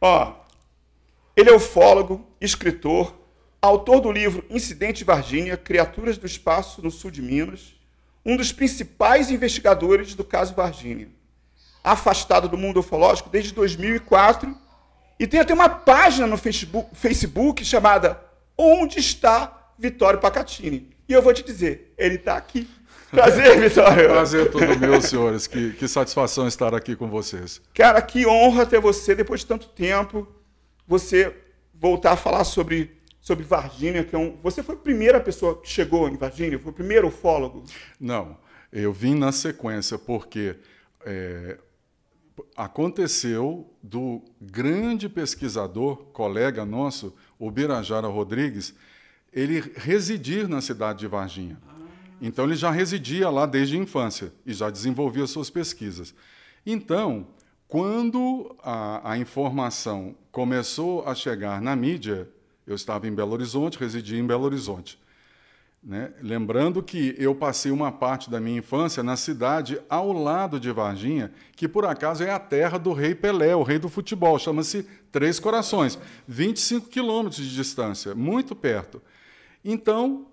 Ó, ele é ufólogo, escritor, autor do livro Incidente Varginha, Criaturas do Espaço no Sul de Minas, um dos principais investigadores do caso Varginha. Afastado do mundo ufológico desde 2004 e tem até uma página no Facebook, Facebook chamada Onde está Vitório Pacatini? E eu vou te dizer, ele está aqui. Prazer, Vitório. Prazer todo meu, senhores. Que, que satisfação estar aqui com vocês. Cara, que honra ter você, depois de tanto tempo, você voltar a falar sobre sobre Varginha, que é um... Você foi a primeira pessoa que chegou em Varginha? Foi o primeiro ufólogo? Não, eu vim na sequência, porque é, aconteceu do grande pesquisador, colega nosso, o Birajara Rodrigues, ele residir na cidade de Varginha. Ah. Então ele já residia lá desde a infância e já desenvolvia suas pesquisas. Então, quando a, a informação começou a chegar na mídia, eu estava em Belo Horizonte, residia em Belo Horizonte. Né? Lembrando que eu passei uma parte da minha infância na cidade ao lado de Varginha, que por acaso é a terra do rei Pelé, o rei do futebol, chama-se Três Corações, 25 quilômetros de distância, muito perto. Então,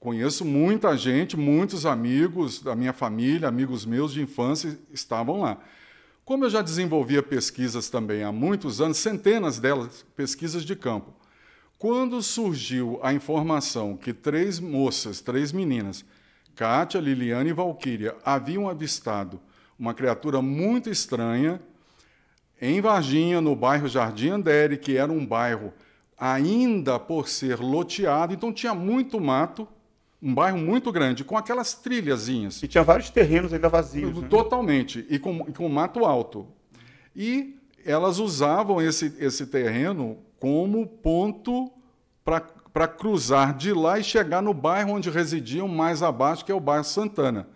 Conheço muita gente, muitos amigos da minha família, amigos meus de infância estavam lá. Como eu já desenvolvia pesquisas também há muitos anos, centenas delas, pesquisas de campo. Quando surgiu a informação que três moças, três meninas, Kátia, Liliana e Valquíria, haviam avistado uma criatura muito estranha em Varginha, no bairro Jardim Andere, que era um bairro ainda por ser loteado, então tinha muito mato um bairro muito grande, com aquelas trilhazinhas. E tinha vários terrenos ainda vazios. Né? Totalmente, né? e com, com mato alto. E elas usavam esse, esse terreno como ponto para cruzar de lá e chegar no bairro onde residiam mais abaixo, que é o bairro Santana.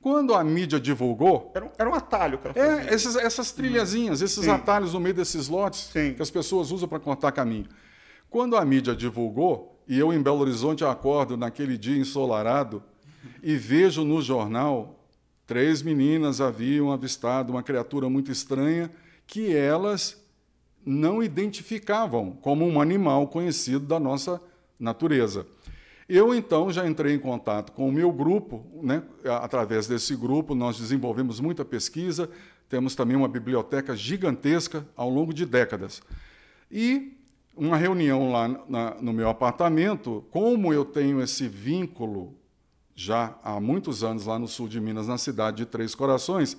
Quando a mídia divulgou. Era um, era um atalho que ela é, fazia. É, esses, essas trilhazinhas, esses Sim. atalhos no meio desses lotes Sim. que as pessoas usam para cortar caminho. Quando a mídia divulgou, e eu em Belo Horizonte acordo naquele dia ensolarado e vejo no jornal três meninas haviam avistado uma criatura muito estranha que elas não identificavam como um animal conhecido da nossa natureza. Eu então já entrei em contato com o meu grupo, né? através desse grupo nós desenvolvemos muita pesquisa, temos também uma biblioteca gigantesca ao longo de décadas. E uma reunião lá na, no meu apartamento, como eu tenho esse vínculo já há muitos anos lá no sul de Minas, na cidade de Três Corações,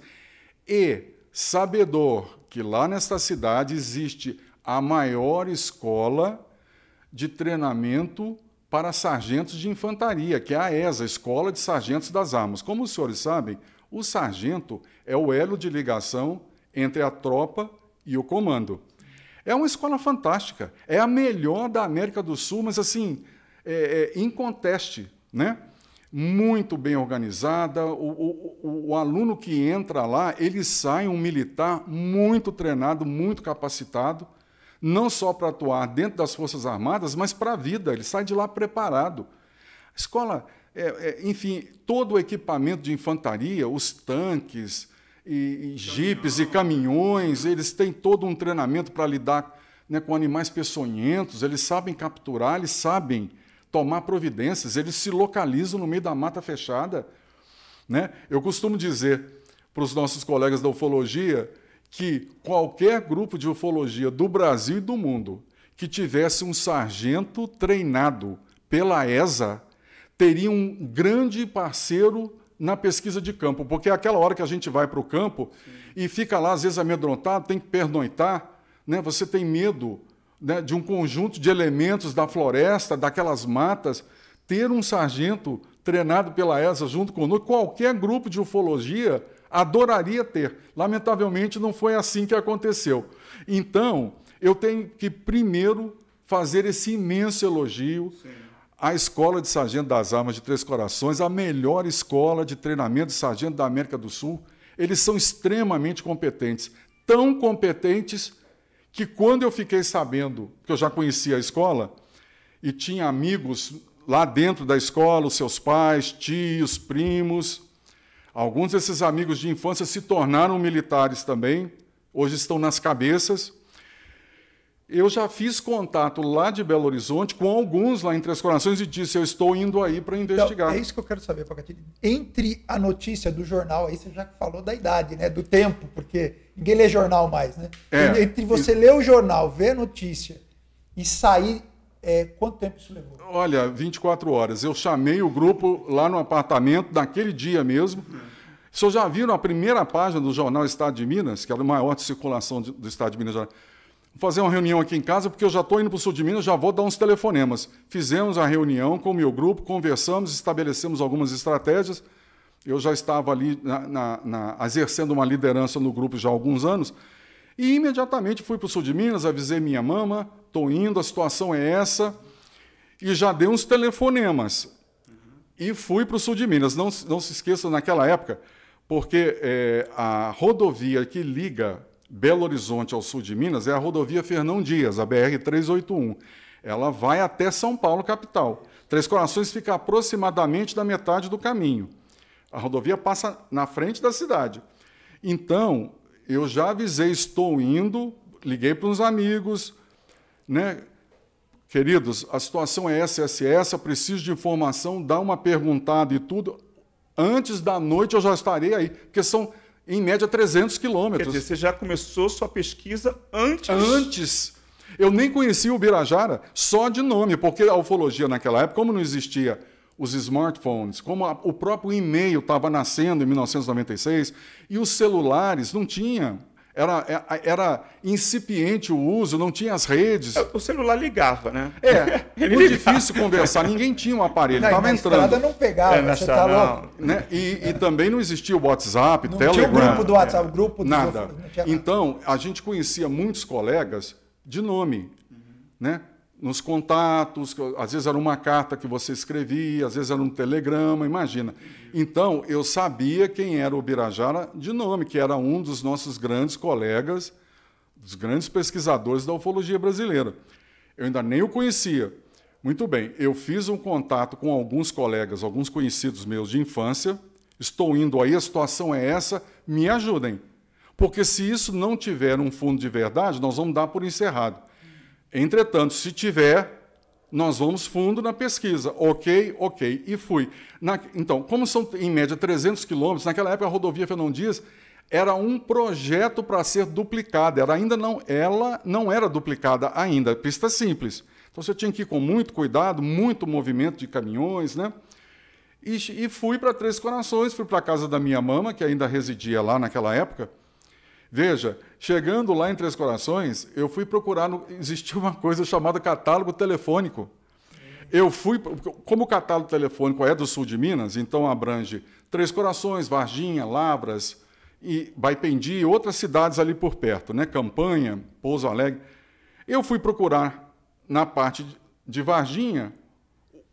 e sabedor que lá nesta cidade existe a maior escola de treinamento para sargentos de infantaria, que é a ESA, Escola de Sargentos das Armas. Como os senhores sabem, o sargento é o elo de ligação entre a tropa e o comando. É uma escola fantástica, é a melhor da América do Sul, mas assim, é, é, inconteste, né? muito bem organizada. O, o, o, o, aluno que entra lá, ele sai um militar muito treinado, muito capacitado, não só para atuar dentro das Forças Armadas, mas para a vida. Ele sai de lá preparado. A escola, é, é, enfim, todo o equipamento de infantaria, os tanques, e, e jipes e caminhões, eles têm todo um treinamento para lidar né, com animais peçonhentos, eles sabem capturar, eles sabem tomar providências, eles se localizam no meio da mata fechada. Né? Eu costumo dizer para os nossos colegas da ufologia que qualquer grupo de ufologia do Brasil e do mundo que tivesse um sargento treinado pela ESA teria um grande parceiro na pesquisa de campo, porque é aquela hora que a gente vai para o campo Sim. e fica lá, às vezes, amedrontado, tem que pernoitar, né? você tem medo né, de um conjunto de elementos da floresta, daquelas matas. Ter um sargento treinado pela ESA junto conosco, qualquer grupo de ufologia adoraria ter. Lamentavelmente, não foi assim que aconteceu. Então, eu tenho que primeiro fazer esse imenso elogio. Sim a Escola de Sargento das Armas de Três Corações, a melhor escola de treinamento de sargento da América do Sul. Eles são extremamente competentes, tão competentes que quando eu fiquei sabendo, que eu já conhecia a escola e tinha amigos lá dentro da escola, os seus pais, tios, primos, alguns desses amigos de infância se tornaram militares também, hoje estão nas cabeças eu já fiz contato lá de Belo Horizonte com alguns lá em Três Corações e disse: Eu estou indo aí para então, investigar. Então, é isso que eu quero saber, Pacatini. Entre a notícia do jornal, aí você já falou da idade, né? do tempo, porque ninguém lê jornal mais. Né? É, Entre você e... ler o jornal, ver a notícia e sair, é, quanto tempo isso levou? Olha, 24 horas. Eu chamei o grupo lá no apartamento, naquele dia mesmo. Uhum. já viram a primeira página do jornal Estado de Minas, que era é o maior de circulação do Estado de Minas Gerais? fazer uma reunião aqui em casa, porque eu já estou indo para o sul de Minas, já vou dar uns telefonemas. Fizemos a reunião com o meu grupo, conversamos, estabelecemos algumas estratégias. Eu já estava ali na, na, na, exercendo uma liderança no grupo já há alguns anos. E imediatamente fui para o sul de Minas, avisei minha mama, estou indo, a situação é essa. E já dei uns telefonemas. E fui para o sul de Minas. Não, não se esqueça, naquela época, porque é, a rodovia que liga Belo Horizonte ao sul de Minas é a rodovia Fernão Dias, a BR-381. Ela vai até São Paulo, capital. Três Corações fica aproximadamente da metade do caminho. A rodovia passa na frente da cidade. Então, eu já avisei, estou indo, liguei para uns amigos, né? Queridos, a situação é essa, essa, essa, preciso de informação, dá uma perguntada e tudo. Antes da noite eu já estarei aí, porque são em média 300 quilômetros. Quer dizer, você já começou sua pesquisa antes? Antes. Eu nem conhecia o Birajara só de nome, porque a ufologia naquela época, como não existia os smartphones, como a, o próprio e-mail estava nascendo em 1996 e os celulares não tinham era, é, era incipiente o uso, não tinha as redes. É, o celular ligava, né? É, Ele muito ligava. difícil conversar, ninguém tinha um aparelho, estava entrando. Na estrada não pegava, é, nessa, louco. Né? E, é. e, também não existia o WhatsApp, não Telegram. Não tinha o grupo do WhatsApp, é, grupo do... Nada. Então, a gente conhecia muitos colegas de nome, uhum. né? nos contatos, às vezes era uma carta que você escrevia, às vezes era um telegrama, imagina. Então, eu sabia quem era o Birajara de nome, que era um dos nossos grandes colegas, dos grandes pesquisadores da ufologia brasileira. Eu ainda nem o conhecia. Muito bem, eu fiz um contato com alguns colegas, alguns conhecidos meus de infância. Estou indo aí, a situação é essa, me ajudem. Porque se isso não tiver um fundo de verdade, nós vamos dar por encerrado. Entretanto, se tiver, nós vamos fundo na pesquisa. Ok, ok, e fui. Na, então, como são, em média, 300 quilômetros, naquela época a rodovia Fernão Dias era um projeto para ser duplicada. Era ainda não, ela não era duplicada ainda, pista simples. Então, você tinha que ir com muito cuidado, muito movimento de caminhões, né? E, e fui para Três Corações, fui para a casa da minha mama, que ainda residia lá naquela época. Veja, Chegando lá em Três Corações, eu fui procurar, no, existia uma coisa chamada catálogo telefônico. Eu fui, como o catálogo telefônico é do sul de Minas, então abrange Três Corações, Varginha, Lavras, e Baipendi e outras cidades ali por perto, né? Campanha, Pouso Alegre. Eu fui procurar na parte de Varginha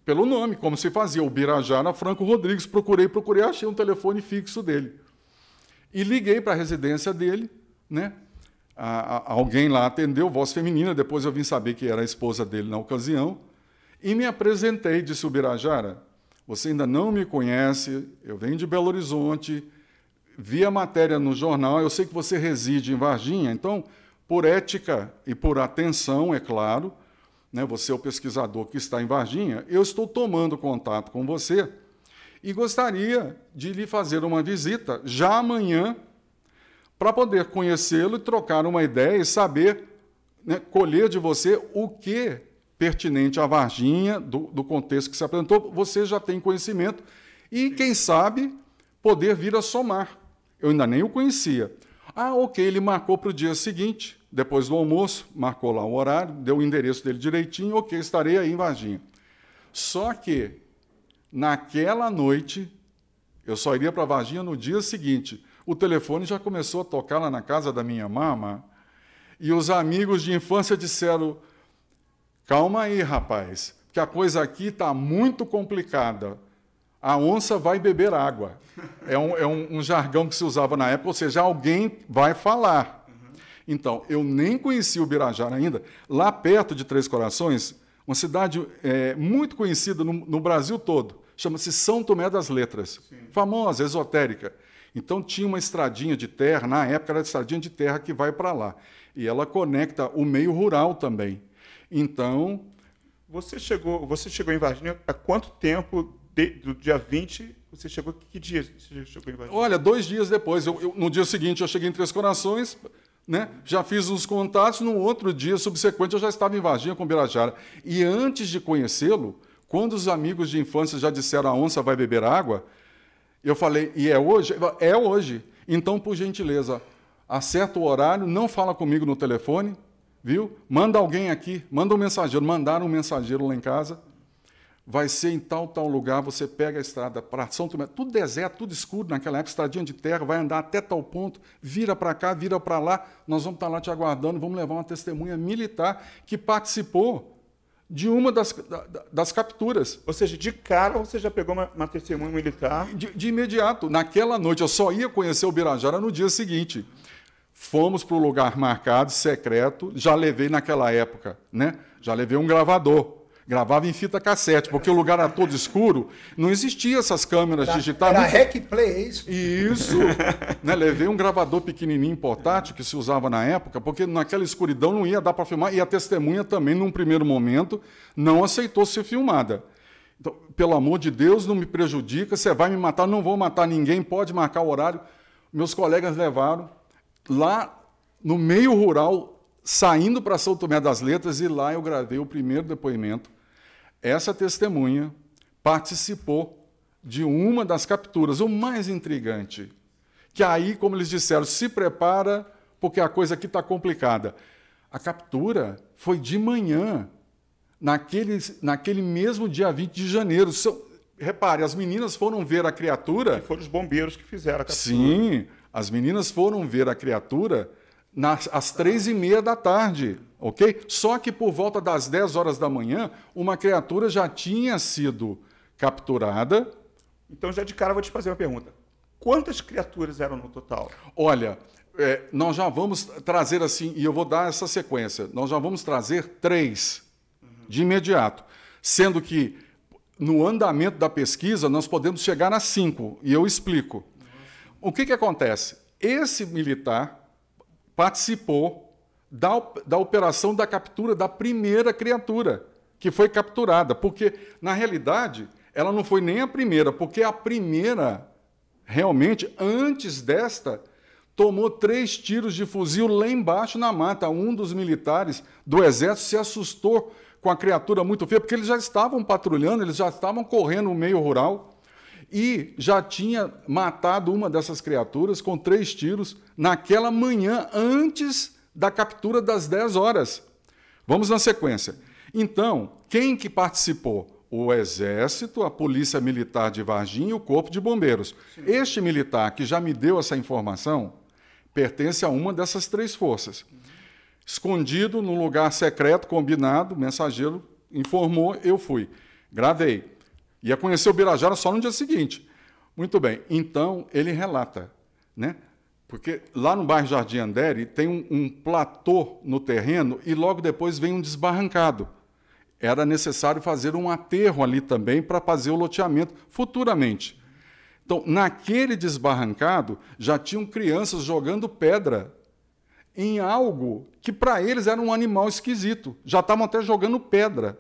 pelo nome, como se fazia, o Birajara Franco Rodrigues. Procurei, procurei, achei um telefone fixo dele. E liguei para a residência dele né? A, a, alguém lá atendeu, voz feminina, depois eu vim saber que era a esposa dele na ocasião, e me apresentei, disse Ubirajara, você ainda não me conhece, eu venho de Belo Horizonte, vi a matéria no jornal, eu sei que você reside em Varginha, então, por ética e por atenção, é claro, né, você é o pesquisador que está em Varginha, eu estou tomando contato com você e gostaria de lhe fazer uma visita já amanhã, para poder conhecê-lo e trocar uma ideia e saber né, colher de você o que pertinente à Varginha, do, do, contexto que se apresentou, você já tem conhecimento e, quem sabe, poder vir a somar. Eu ainda nem o conhecia. Ah, ok, ele marcou para o dia seguinte, depois do almoço, marcou lá o horário, deu o endereço dele direitinho, ok, estarei aí em Varginha. Só que, naquela noite, eu só iria para Varginha no dia seguinte o telefone já começou a tocar lá na casa da minha mama. E os amigos de infância disseram: calma aí, rapaz, que a coisa aqui está muito complicada. A onça vai beber água. É, um, é um, um, jargão que se usava na época, ou seja, alguém vai falar. Então, eu nem conheci o Birajara ainda. Lá perto de Três Corações, uma cidade é, muito conhecida no, no Brasil todo, chama-se São Tomé das Letras. Sim. Famosa, esotérica. Então tinha uma estradinha de terra, na época era a estradinha de terra que vai para lá. E ela conecta o meio rural também. Então. Você chegou, você chegou em Varginha há quanto tempo? De, do dia 20, você chegou. Que dia você chegou em Varginha? Olha, dois dias depois. Eu, eu, no dia seguinte eu cheguei em Três Corações. Né? Já fiz uns contatos, no outro dia subsequente eu já estava em Varginha com Birajara. E antes de conhecê-lo, quando os amigos de infância já disseram a onça vai beber água, eu falei, e é hoje? É hoje. Então, por gentileza, acerta o horário, não fala comigo no telefone, viu? Manda alguém aqui, manda um mensageiro, mandaram um mensageiro lá em casa. Vai ser em tal, tal lugar, você pega a estrada para São Tomé, tudo deserto, tudo escuro naquela época, estradinha de terra, vai andar até tal ponto, vira para cá, vira para lá, nós vamos estar tá lá te aguardando, vamos levar uma testemunha militar que participou de uma das, das capturas. Ou seja, de cara você já pegou uma, uma testemunha militar? De, de, imediato. Naquela noite, eu só ia conhecer o Birajara no dia seguinte. Fomos para o lugar marcado, secreto. Já levei naquela época, né? Já levei um gravador. Gravava em fita cassete, porque o lugar era todo escuro, não existia essas câmeras digitais. Era muito... Play, é isso? Isso! né? Levei um gravador pequenininho portátil que se usava na época, porque naquela escuridão não ia dar para filmar, e a testemunha também, num primeiro momento, não aceitou ser filmada. Então, pelo amor de Deus, não me prejudica, você vai me matar, não vou matar ninguém, pode marcar o horário. Meus colegas levaram lá no meio rural, saindo para São Tomé das Letras, e lá eu gravei o primeiro depoimento essa testemunha participou de uma das capturas, o mais intrigante. Que aí, como eles disseram, se prepara, porque a coisa aqui está complicada. A captura foi de manhã, naquele, naquele mesmo dia 20 de janeiro. repare, as meninas foram ver a criatura. E foram os bombeiros que fizeram a captura. Sim, as meninas foram ver a criatura nas, às três e meia da tarde ok? Só que por volta das 10 horas da manhã, uma criatura já tinha sido capturada. Então, já de cara, vou te fazer uma pergunta. Quantas criaturas eram no total? Olha, é, nós já vamos trazer assim, e eu vou dar essa sequência, nós já vamos trazer três uhum. de imediato, sendo que no andamento da pesquisa nós podemos chegar a cinco, e eu explico. Uhum. O que, que acontece? Esse militar participou da, da operação da captura da primeira criatura que foi capturada, porque na realidade ela não foi nem a primeira, porque a primeira realmente antes desta tomou três tiros de fuzil lá embaixo na mata. Um dos militares do exército se assustou com a criatura muito feia, porque eles já estavam patrulhando, eles já estavam correndo no meio rural e já tinha matado uma dessas criaturas com três tiros naquela manhã antes da captura das 10 horas. Vamos na sequência. Então, quem que participou? o Exército, a Polícia Militar de Varginha e o Corpo de Bombeiros. Sim. Este militar que já me deu essa informação pertence a uma dessas três forças. Uhum. Escondido num lugar secreto, combinado, o mensageiro informou, eu fui. Gravei. Ia conhecer o Birajara só no dia seguinte. Muito bem, então ele relata. Né? Porque lá no bairro Jardim Andere tem um, um platô no terreno e logo depois vem um desbarrancado. Era necessário fazer um aterro ali também para fazer o loteamento futuramente. Então, naquele desbarrancado, já tinham crianças jogando pedra em algo que para eles era um animal esquisito. Já estavam até jogando pedra.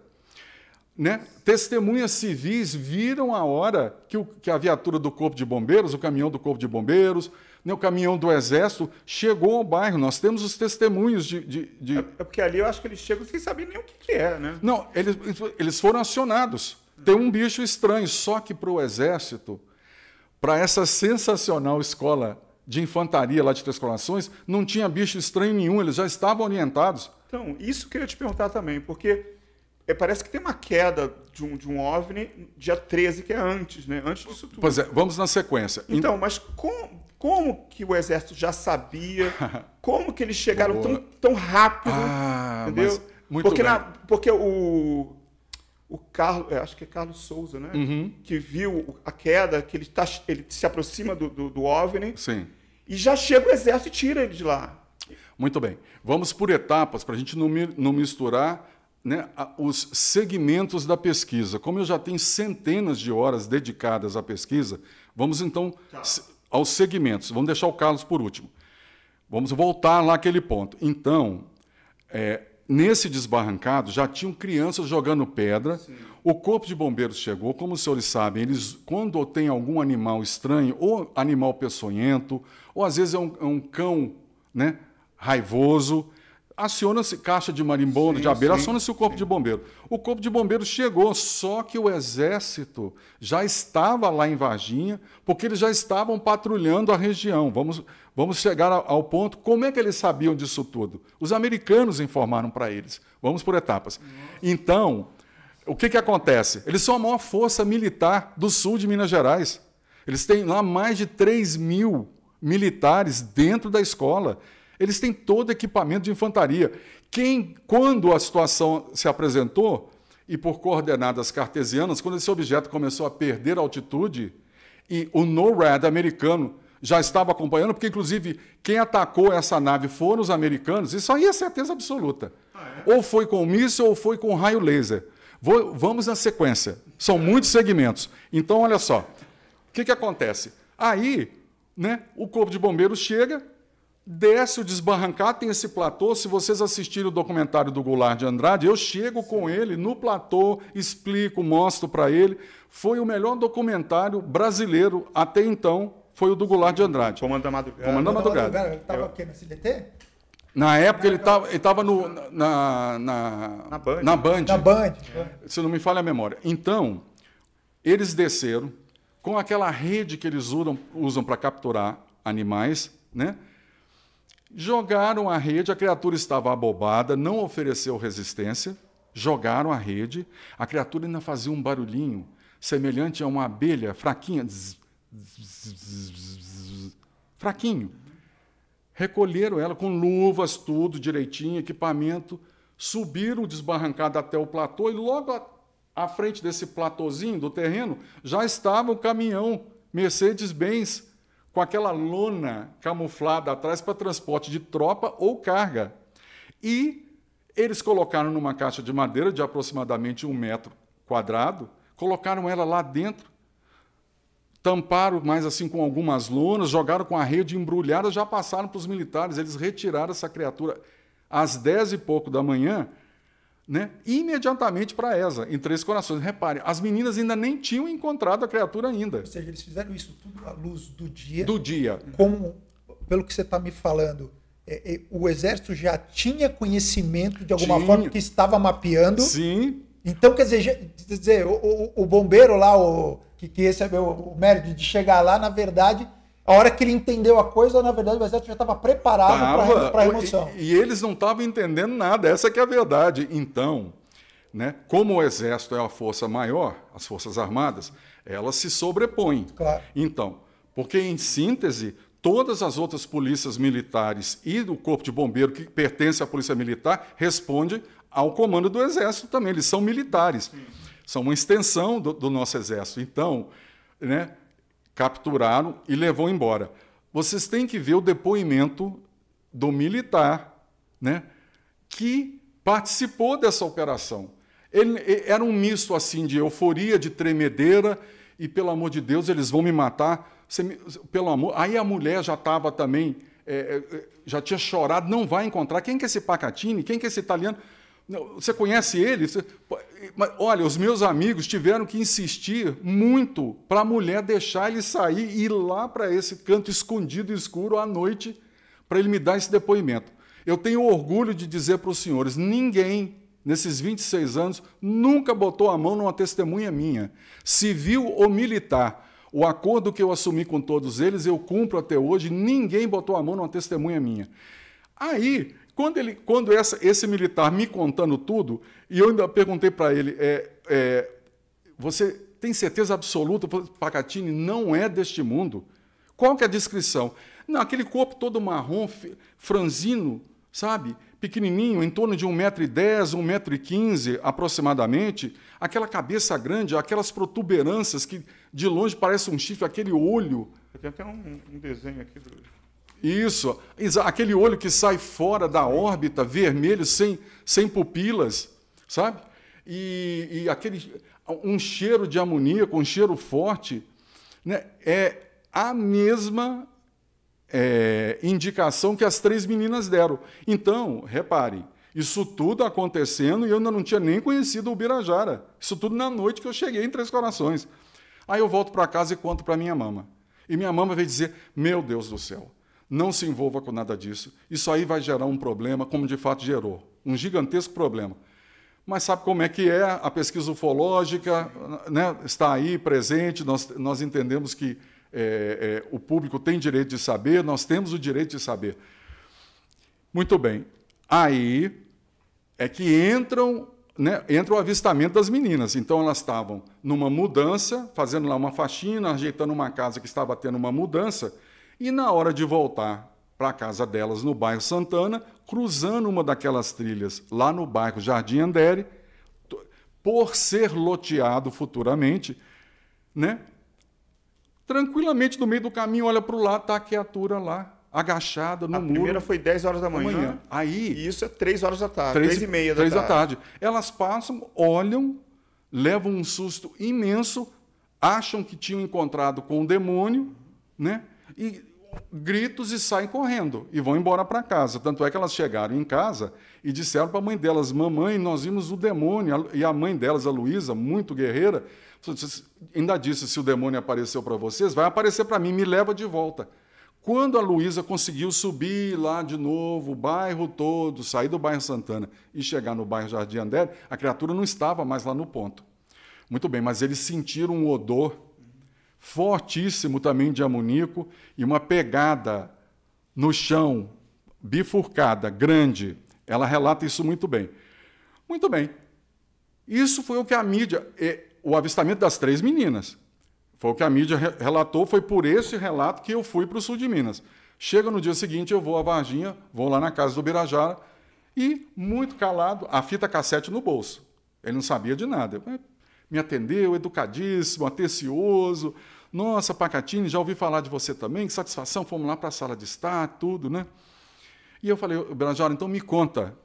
Né? Testemunhas civis viram a hora que, o, que, a viatura do Corpo de Bombeiros, o caminhão do Corpo de Bombeiros, né, o caminhão do Exército chegou ao bairro. Nós temos os testemunhos de. de, de... É, é, porque ali eu acho que eles chegam sem saber nem o que, que é, né? Não, eles, eles foram acionados. Tem um bicho estranho, só que para o Exército, para essa sensacional escola de infantaria lá de Três Colações, não tinha bicho estranho nenhum, eles já estavam orientados. Então, isso que eu queria te perguntar também, porque é, parece que tem uma queda de um, de um OVNI dia 13, que é antes, né? Antes disso tudo. Pois é, vamos na sequência. Então, mas com, como que o exército já sabia? Como que eles chegaram tão, tão rápido? Ah, entendeu? porque, na, porque o, o Carlos, é, acho que é Carlos Souza, né? Uhum. Que viu a queda, que ele, tá, ele se aproxima do, do, do OVNI. Sim. E já chega o exército e tira ele de lá. Muito bem. Vamos por etapas, para a gente não, não misturar né, os segmentos da pesquisa. Como eu já tenho centenas de horas dedicadas à pesquisa, vamos então tá aos segmentos. Vamos deixar o Carlos por último. Vamos voltar lá aquele ponto. Então, é, nesse desbarrancado já tinham crianças jogando pedra. Sim. O corpo de bombeiros chegou, como os senhores sabem, eles quando tem algum animal estranho ou animal peçonhento ou às vezes é um, é um cão, né, raivoso, aciona-se caixa de marimbondo, sim, de abelha, aciona-se o corpo sim. de bombeiro. O corpo de bombeiro chegou, só que o exército já estava lá em Varginha, porque eles já estavam patrulhando a região. Vamos, vamos chegar ao ponto. Como é que eles sabiam disso tudo? Os americanos informaram para eles. Vamos por etapas. Então, o que, que acontece? Eles são a maior força militar do sul de Minas Gerais. Eles têm lá mais de 3 mil militares dentro da escola. Eles têm todo equipamento de infantaria. Quem, quando a situação se apresentou, e por coordenadas cartesianas, quando esse objeto começou a perder altitude, e o NORAD americano já estava acompanhando, porque inclusive quem atacou essa nave foram os americanos, isso aí é certeza absoluta. Ah, é? Ou foi com míssil ou foi com raio laser. Vou, vamos na sequência. São muitos segmentos. Então, olha só. O que, que acontece? Aí, né, o corpo de bombeiros chega, desce o desbarrancar, tem esse platô. Se vocês assistirem o documentário do Goulart de Andrade, eu chego com ele no platô, explico, mostro para ele. Foi o melhor documentário brasileiro até então, foi o do Goulart de Andrade. Comando da Madrugada. Comando da Madrugada. Ele estava eu... aqui na CDT? Na época ele estava ele tava na, na, na Band. Na Band. Na Band. Se não me falha a memória. Então, eles desceram com aquela rede que eles usam, usam para capturar animais, né? Jogaram a rede, a criatura estava abobada, não ofereceu resistência. Jogaram a rede, a criatura ainda fazia um barulhinho semelhante a uma abelha fraquinha. Zzz, zzz, zzz, fraquinho. Recolheram ela com luvas, tudo direitinho, equipamento, subiram desbarrancado até o platô e logo à frente desse platôzinho do terreno já estava o caminhão Mercedes-Benz com aquela lona camuflada atrás para transporte de tropa ou carga. E eles colocaram numa caixa de madeira de aproximadamente um metro quadrado, colocaram ela lá dentro, tamparam mais assim com algumas lonas, jogaram com a rede embrulhada, já passaram para os militares. Eles retiraram essa criatura às dez e pouco da manhã né, imediatamente para essa, em Três Corações. Repare, as meninas ainda nem tinham encontrado a criatura ainda. Ou seja, eles fizeram isso tudo à luz do dia. Do dia. Como, pelo que você está me falando, é, é, o exército já tinha conhecimento de alguma tinha. forma que estava mapeando. Sim. Então, quer dizer, dizer o, o, o, bombeiro lá, o, que, que recebeu é o mérito de chegar lá, na verdade a hora que ele entendeu a coisa, na verdade, o exército já estava preparado para a emoção. E, e eles não estavam entendendo nada, essa é a verdade. Então, né, como o exército é a força maior, as forças armadas, elas se sobrepõem. Claro. Então, porque em síntese, todas as outras polícias militares e do corpo de bombeiro que pertence à polícia militar responde ao comando do exército também. Eles são militares, Sim. são uma extensão do, do nosso exército. Então, né, capturaram e levou embora. Vocês têm que ver o depoimento do militar, né, que participou dessa operação. Ele, era um misto assim de euforia, de tremedeira e pelo amor de Deus eles vão me matar. Me, pelo amor, aí a mulher já estava também é, é, é, já tinha chorado, não vai encontrar. Quem que é esse Pacatini? Quem que é esse italiano? você conhece ele? Olha, os meus amigos tiveram que insistir muito para a mulher deixar ele sair e ir lá para esse canto escondido e escuro à noite para ele me dar esse depoimento. Eu tenho orgulho de dizer para os senhores: ninguém nesses 26 anos nunca botou a mão numa testemunha minha, civil ou militar. O acordo que eu assumi com todos eles, eu cumpro até hoje, ninguém botou a mão numa testemunha minha. Aí, quando, ele, quando essa, esse militar me contando tudo, e eu ainda perguntei para ele: é, é, Você tem certeza absoluta? que Pacatini não é deste mundo. Qual que é a descrição? Não, aquele corpo todo marrom, franzino, sabe? Pequenininho, em torno de 1,10m, 1,15m aproximadamente, aquela cabeça grande, aquelas protuberâncias que de longe parece um chifre, aquele olho. Tem até um, um desenho aqui do. Isso, aquele olho que sai fora da órbita, vermelho, sem, sem pupilas, sabe? E, e aquele, um cheiro de amoníaco, um cheiro forte, né? é a mesma é, indicação que as três meninas deram. Então, reparem, isso tudo acontecendo e eu ainda não tinha nem conhecido o Birajara. Isso tudo na noite que eu cheguei em Três Corações. Aí eu volto para casa e conto para minha mama. E minha mama veio dizer: Meu Deus do céu, não se envolva com nada disso. Isso aí vai gerar um problema, como de fato gerou, um gigantesco problema. Mas sabe como é que é a pesquisa ufológica? Né? Está aí presente, nós, nós entendemos que é, é, o público tem direito de saber, nós temos o direito de saber. Muito bem. Aí é que entram, né, entra o avistamento das meninas. Então elas estavam numa mudança, fazendo lá uma faxina, ajeitando uma casa que estava tendo uma mudança e na hora de voltar para a casa delas no bairro Santana, cruzando uma daquelas trilhas lá no bairro Jardim Andere, por ser loteado futuramente, né? Tranquilamente no meio do caminho, olha para o lado, tá a criatura lá, agachada no a muro. A primeira foi 10 horas da manhã. manhã. Aí, e isso é 3 horas da tarde, 3, 3 e meia da 3 tarde. da tarde. Elas passam, olham, levam um susto imenso, acham que tinham encontrado com o demônio, né? E, gritos e saem correndo e vão embora para casa. Tanto é que elas chegaram em casa e disseram para a mãe delas: Mamãe, nós vimos o demônio. E a mãe delas, a Luísa, muito guerreira, assim, ainda disse: Se o demônio apareceu para vocês, vai aparecer para mim, me leva de volta. Quando a Luísa conseguiu subir lá de novo, o bairro todo, sair do bairro Santana e chegar no bairro Jardim André, a criatura não estava mais lá no ponto. Muito bem, mas eles sentiram um odor fortíssimo também de amoníaco e uma pegada no chão, bifurcada, grande. Ela relata isso muito bem. Muito bem. Isso foi o que a mídia, é, o avistamento das três meninas, foi o que a mídia relatou, foi por esse relato que eu fui para o sul de Minas. Chega no dia seguinte, eu vou à Varginha, vou lá na casa do Birajara e, muito calado, a fita cassete no bolso. Ele não sabia de nada. Eu, me atendeu, educadíssimo, atencioso. Nossa, Pacatini, já ouvi falar de você também, que satisfação, fomos lá para a sala de estar, tudo, né? E eu falei, Brajara, então me conta,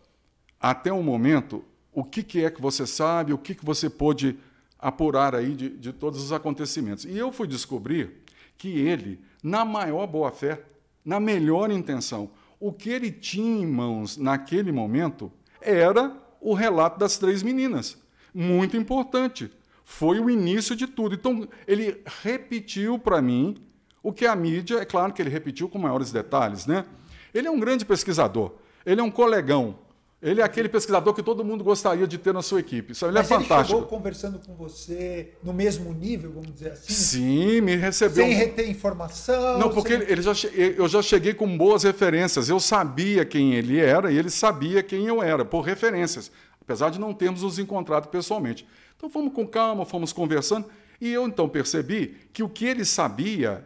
até o momento, o que, que é que você sabe, o que, que você pôde apurar aí de, de todos os acontecimentos. E eu fui descobrir que ele, na maior boa-fé, na melhor intenção, o que ele tinha em mãos naquele momento era o relato das três meninas muito importante. Foi o início de tudo. Então, ele repetiu para mim o que a mídia, é claro que ele repetiu com maiores detalhes, né? Ele é um grande pesquisador, ele é um colegão, ele é aquele pesquisador que todo mundo gostaria de ter na sua equipe. Ele é Mas é ele fantástico. chegou conversando com você no mesmo nível, vamos dizer assim? Sim, me recebeu. Sem reter informação? Não, porque sem... ele já, eu já cheguei com boas referências. Eu sabia quem ele era e ele sabia quem eu era, por referências apesar de não termos nos encontrado pessoalmente. Então fomos com calma, fomos conversando, e eu então percebi que o que ele sabia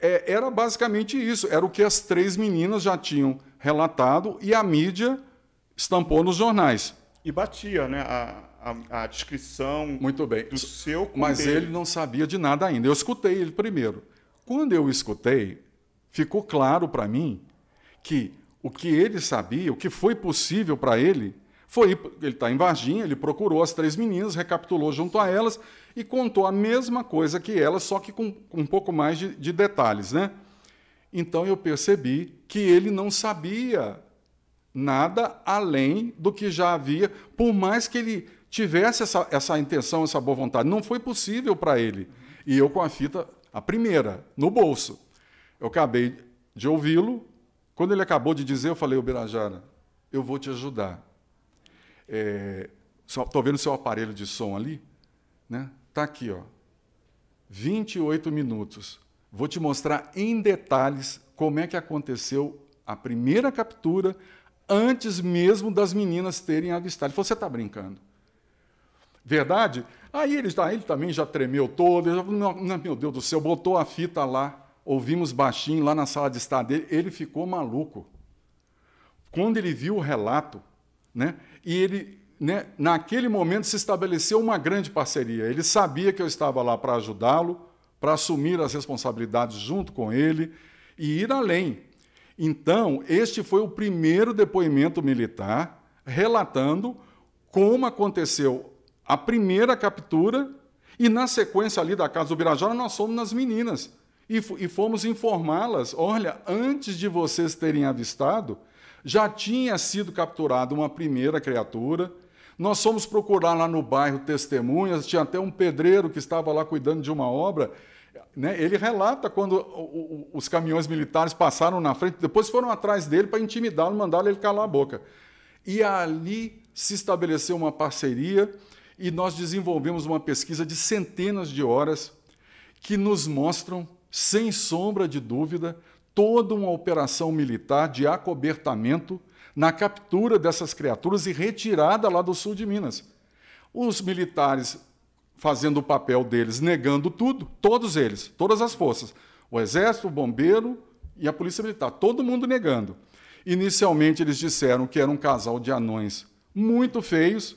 é, era basicamente isso, era o que as três meninas já tinham relatado e a mídia estampou nos jornais. E batia, né? A, a, a descrição Muito bem. do seu. Mas dele. ele não sabia de nada ainda. Eu escutei ele primeiro. Quando eu escutei, ficou claro para mim que o que ele sabia, o que foi possível para ele, foi, ele está em Varginha, ele procurou as três meninas, recapitulou junto a elas e contou a mesma coisa que elas, só que com, com um pouco mais de, de detalhes, né? Então eu percebi que ele não sabia nada além do que já havia, por mais que ele tivesse essa, essa intenção, essa boa vontade. Não foi possível para ele. E eu com a fita, a primeira, no bolso. Eu acabei de ouvi-lo. Quando ele acabou de dizer, eu falei, Ubirajara, eu vou te ajudar. Estou é, vendo seu aparelho de som ali. Né? Tá aqui, ó. 28 minutos. Vou te mostrar em detalhes como é que aconteceu a primeira captura antes mesmo das meninas terem avistado. Ele falou, você está brincando. Verdade? Aí ele, ele também já tremeu todo. Já, meu Deus do céu, botou a fita lá. Ouvimos baixinho lá na sala de estar dele. Ele ficou maluco. Quando ele viu o relato, né, e ele, né, naquele momento, se estabeleceu uma grande parceria. Ele sabia que eu estava lá para ajudá-lo, para assumir as responsabilidades junto com ele e ir além. Então, este foi o primeiro depoimento militar relatando como aconteceu a primeira captura e, na sequência ali da Casa do Birajara, nós fomos nas meninas e, e fomos informá-las: olha, antes de vocês terem avistado, já tinha sido capturada uma primeira criatura. Nós fomos procurar lá no bairro testemunhas, tinha até um pedreiro que estava lá cuidando de uma obra. Né? Ele relata quando os caminhões militares passaram na frente, depois foram atrás dele para intimidá-lo, mandaram ele calar a boca. E ali se estabeleceu uma parceria e nós desenvolvemos uma pesquisa de centenas de horas que nos mostram, sem sombra de dúvida, toda uma operação militar de acobertamento na captura dessas criaturas e retirada lá do sul de Minas. Os militares fazendo o papel deles, negando tudo, todos eles, todas as forças, o exército, o bombeiro e a polícia militar, todo mundo negando. Inicialmente eles disseram que era um casal de anões muito feios,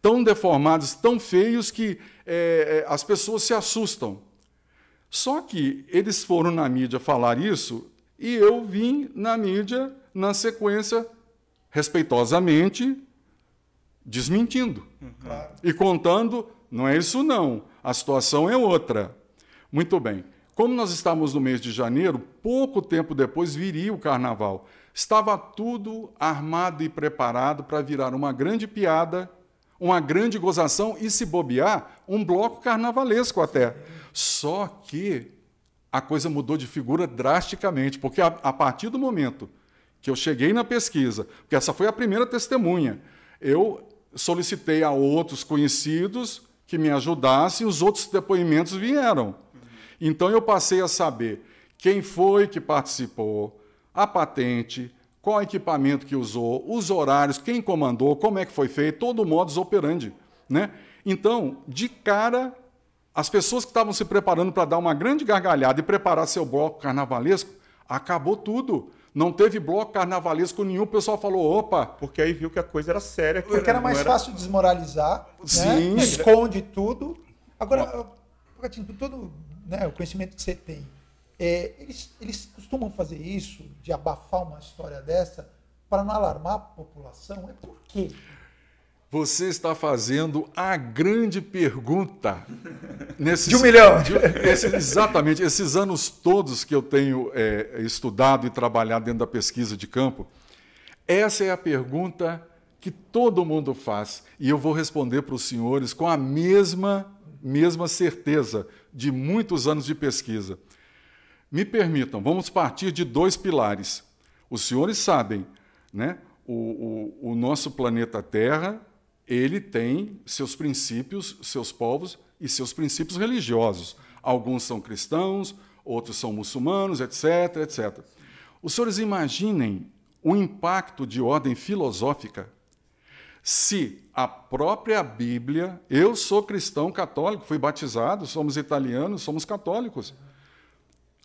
tão deformados, tão feios que é, as pessoas se assustam. Só que eles foram na mídia falar isso e eu vim na mídia, na sequência, respeitosamente, desmentindo. Uhum. E contando, não é isso não, a situação é outra. Muito bem. Como nós estávamos no mês de janeiro, pouco tempo depois viria o carnaval. Estava tudo armado e preparado para virar uma grande piada, uma grande gozação e, se bobear, um bloco carnavalesco até. Só que a coisa mudou de figura drasticamente, porque a, a partir do momento que eu cheguei na pesquisa, porque essa foi a primeira testemunha, eu solicitei a outros conhecidos que me ajudassem, os outros depoimentos vieram. Então eu passei a saber quem foi que participou, a patente, qual equipamento que usou, os horários, quem comandou, como é que foi feito, todo o modus operandi. Né? Então, de cara, as pessoas que estavam se preparando para dar uma grande gargalhada e preparar seu bloco carnavalesco, acabou tudo. Não teve bloco carnavalesco nenhum, o pessoal falou, opa. Porque aí viu que a coisa era séria. Porque era, era mais era... fácil desmoralizar, né? Sim. Né? esconde tudo. Agora, com assim, todo né, o conhecimento que você tem, é, eles, eles costumam fazer isso, de abafar uma história dessa, para não alarmar a população? É por quê? Você está fazendo a grande pergunta. Nesses, de um milhão. De, exatamente. Esses anos todos que eu tenho é, estudado e trabalhado dentro da pesquisa de campo, essa é a pergunta que todo mundo faz. E eu vou responder para os senhores com a mesma, mesma certeza de muitos anos de pesquisa. Me permitam, vamos partir de dois pilares. Os senhores sabem, né? o, o, o nosso planeta Terra ele tem seus princípios, seus povos e seus princípios religiosos. Alguns são cristãos, outros são muçulmanos, etc, etc. Os senhores imaginem o impacto de ordem filosófica se a própria Bíblia, eu sou cristão católico, fui batizado, somos italianos, somos católicos.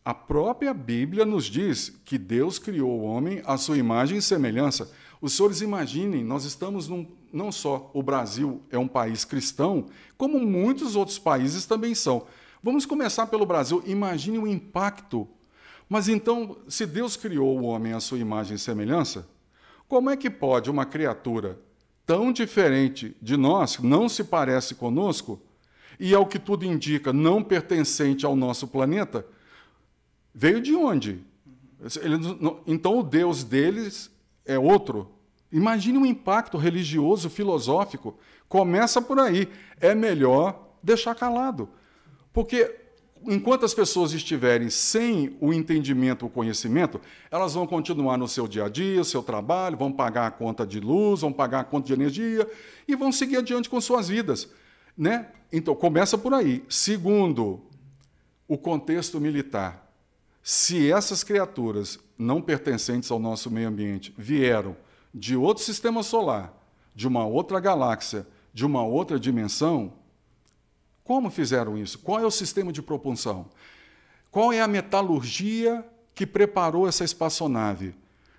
A própria Bíblia nos diz que Deus criou o homem à sua imagem e semelhança. Os senhores imaginem, nós estamos num, não só o Brasil é um país cristão, como muitos outros países também são. Vamos começar pelo Brasil. Imagine o impacto. Mas então, se Deus criou o homem à sua imagem e semelhança, como é que pode uma criatura tão diferente de nós, não se parece conosco, e ao que tudo indica, não pertencente ao nosso planeta, veio de onde? Ele, então, o Deus deles é outro, imagine um impacto religioso, filosófico. Começa por aí. É melhor deixar calado. Porque enquanto as pessoas estiverem sem o entendimento, o conhecimento, elas vão continuar no seu dia a dia, seu trabalho, vão pagar a conta de luz, vão pagar a conta de energia e vão seguir adiante com suas vidas, né? Então começa por aí. Segundo, o contexto militar. Se essas criaturas não pertencentes ao nosso meio ambiente vieram de outro sistema solar, de uma outra galáxia, de uma outra dimensão, como fizeram isso? Qual é o sistema de propulsão? Qual é a metalurgia que preparou essa espaçonave?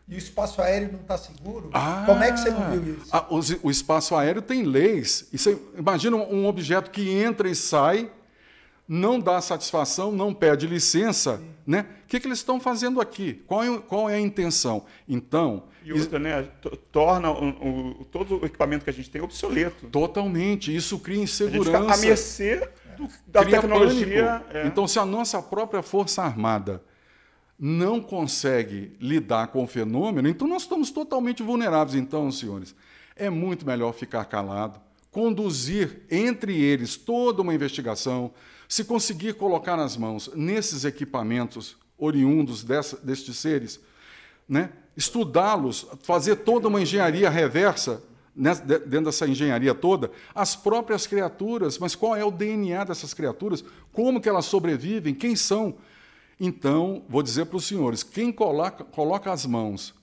E o espaço aéreo não está seguro? Ah, como é que você não viu isso? A, ah, o, o, espaço aéreo tem leis. É, imagina um objeto que entra e sai não dá satisfação, não pede licença, Sim. né? O que, que eles estão fazendo aqui? Qual é, qual é a intenção? Então. E outra, isso... né? Torna o, o, todo o equipamento que a gente tem obsoleto. Totalmente. Isso cria insegurança. A gente fica à mercê do, da cria tecnologia. É. Então, se a nossa própria Força Armada não consegue lidar com o fenômeno, então nós estamos totalmente vulneráveis. Então, senhores, é muito melhor ficar calado, conduzir entre eles toda uma investigação, se conseguir colocar nas mãos nesses equipamentos oriundos dessa, destes seres, né, estudá-los, fazer toda uma engenharia reversa, né, dentro dessa engenharia toda, as próprias criaturas, mas qual é o DNA dessas criaturas, como que elas sobrevivem, quem são. Então, vou dizer para os senhores, quem coloca, coloca as mãos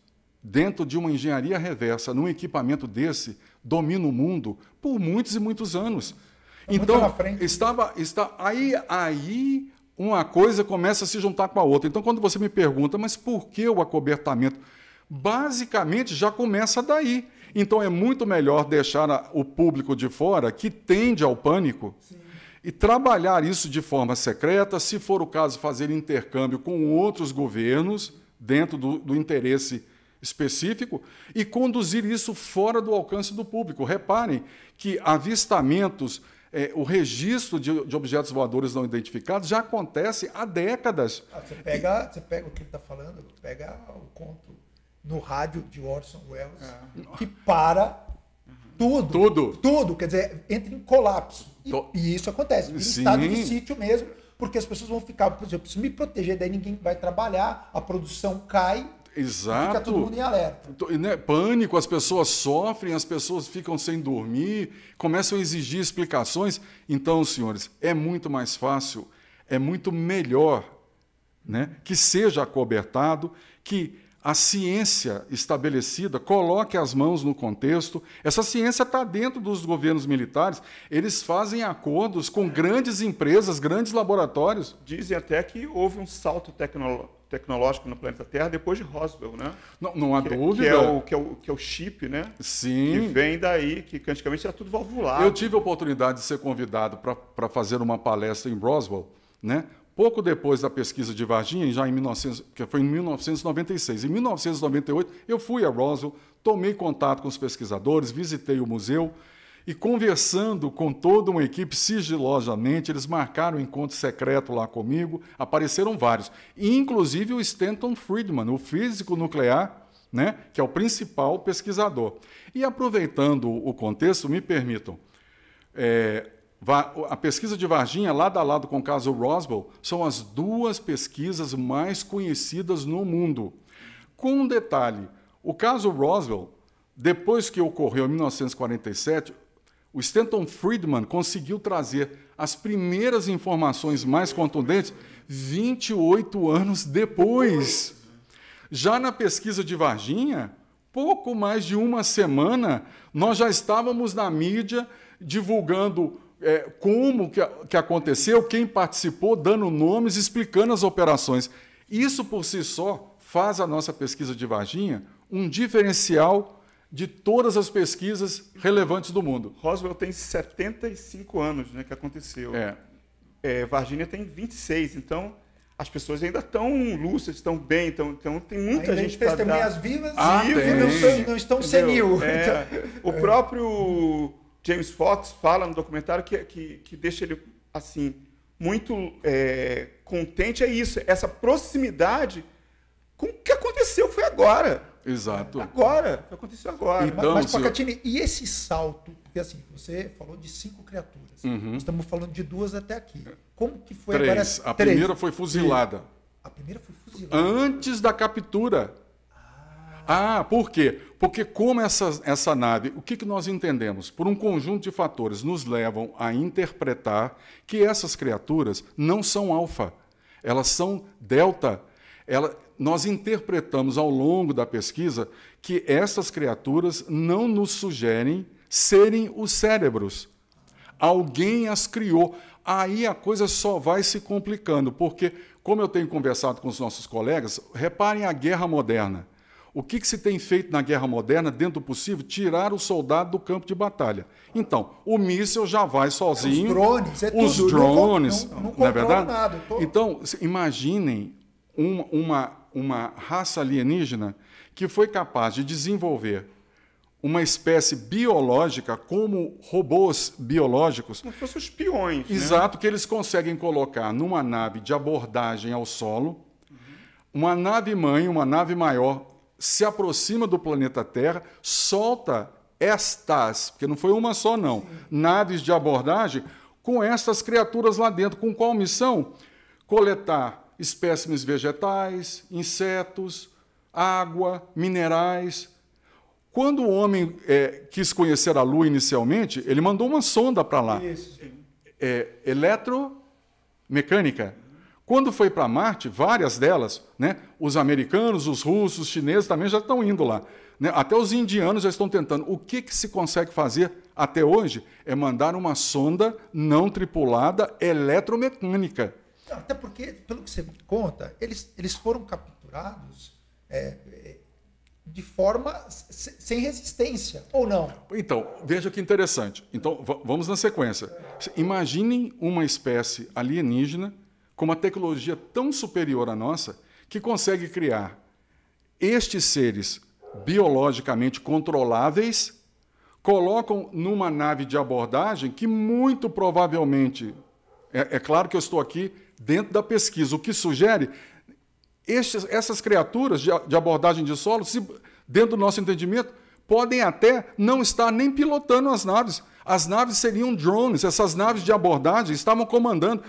dentro de uma engenharia reversa, num equipamento desse, domina o mundo por muitos e muitos anos. É então, estava, está aí, aí uma coisa começa a se juntar com a outra. Então, quando você me pergunta, mas por que o acobertamento? Basicamente, já começa daí. Então, é muito melhor deixar o público de fora, que tende ao pânico, Sim. e trabalhar isso de forma secreta, se for o caso, fazer intercâmbio com outros governos, dentro do, do interesse específico e conduzir isso fora do alcance do público. Reparem que avistamentos é, o registro de, de, objetos voadores não identificados já acontece há décadas. Ah, você, pega, e... você pega o que ele está falando, pega o conto no rádio de Orson Welles, ah. que para tudo. Tudo. Tudo, quer dizer, entra em colapso. E, e isso acontece. Em Sim. estado de sítio mesmo, porque as pessoas vão ficar, por exemplo, se me proteger, daí ninguém vai trabalhar, a produção cai, Exato. Fica todo mundo em alerta. Né, pânico, as pessoas sofrem, as pessoas ficam sem dormir, começam a exigir explicações. Então, senhores, é muito mais fácil, é muito melhor né, que seja acobertado, que a ciência estabelecida coloque as mãos no contexto. Essa ciência está dentro dos governos militares. Eles fazem acordos com grandes empresas, grandes laboratórios. Dizem até que houve um salto tecnológico tecnológico no planeta Terra depois de Roswell, né? Não, não há que, é- dúvida. Que é, o, que, é o, que é o chip, né? Sim. Que vem daí, que antigamente era tudo valvulado. Eu tive a oportunidade de ser convidado para fazer uma palestra em Roswell, né? Pouco depois da pesquisa de Varginha, já em 1900, que foi em 1996. Em 1998, eu fui a Roswell, tomei contato com os pesquisadores, visitei o museu e conversando com toda uma equipe sigilosamente, eles marcaram um encontro secreto lá comigo, apareceram vários, inclusive o Stanton Friedman, o físico nuclear, né, que é o principal pesquisador. E aproveitando o contexto, me permitam, é, a pesquisa de Varginha, lado a lado com o caso Roswell, são as duas pesquisas mais conhecidas no mundo. Com um detalhe, o caso Roswell, depois que ocorreu em 1947, o Stanton Friedman conseguiu trazer as primeiras informações mais contundentes 28 anos depois. Já na pesquisa de Varginha, pouco mais de uma semana, nós já estávamos na mídia divulgando é, como que, que aconteceu, quem participou, dando nomes, explicando as operações. Isso por si só faz a nossa pesquisa de Varginha um diferencial de todas as pesquisas relevantes do mundo. Roswell tem 75 anos né, que aconteceu. É. é Varginha tem 26, então as pessoas ainda estão lúcidas, estão bem, estão, então tem muita ainda gente para testemunhas vivas ah, e não, não, estão senil. É, então, o é. próprio James Fox fala no documentário que, que, que deixa ele assim muito é, contente é isso, essa proximidade com o que aconteceu foi agora. Exato. Agora, aconteceu agora. Então, mas, mas senhor... Pacatini, e esse salto? Porque assim, você falou de cinco criaturas. Uhum. estamos falando de duas até aqui. Como que foi Três. Agora, a primeira foi fuzilada. A primeira foi fuzilada. Antes da captura. Ah. ah, por quê? Porque como essa, essa nave, o que, que nós entendemos? Por um conjunto de fatores nos levam a interpretar que essas criaturas não são alfa, elas são delta ela, nós interpretamos ao longo da pesquisa que essas criaturas não nos sugerem serem os cérebros. Alguém as criou. Aí a coisa só vai se complicando, porque, como eu tenho conversado com os nossos colegas, reparem a guerra moderna. O que, que, se tem feito na guerra moderna, dentro do possível, tirar o soldado do campo de batalha. Então, o míssil já vai sozinho. Os drones, é Os drones, não, não, não, não é verdade? Nada, tô... Então, imaginem uma, uma, uma raça alienígena que foi capaz de desenvolver uma espécie biológica como robôs biológicos. Como se fossem os peões. Né? Exato, né? que eles conseguem colocar numa nave de abordagem ao solo. Uhum. Uma nave mãe, uma nave maior, se aproxima do planeta Terra, solta estas, porque não foi uma só, não, Sim. naves de abordagem com estas criaturas lá dentro. Com qual missão? Coletar espécimes vegetais, insetos, água, minerais. Quando o homem é, quis conhecer a Lua inicialmente, ele mandou uma sonda para lá. Isso. É, eletromecânica. Quando foi para Marte, várias delas, né, os americanos, os russos, os chineses também já estão indo lá. Né? Até os indianos já estão tentando. O que, que se consegue fazer até hoje é mandar uma sonda não tripulada eletromecânica até porque, pelo que você me conta, eles, eles foram capturados é, é de forma sem resistência, ou não? Então, veja que interessante. Então, vamos na sequência. Imaginem uma espécie alienígena com uma tecnologia tão superior à nossa que consegue criar estes seres biologicamente controláveis, colocam numa nave de abordagem que muito provavelmente é, é, claro que eu estou aqui dentro da pesquisa, o que sugere estes, essas criaturas de, de abordagem de solo, se, dentro do nosso entendimento, podem até não estar nem pilotando as naves. As naves seriam drones, essas naves de abordagem estavam comandando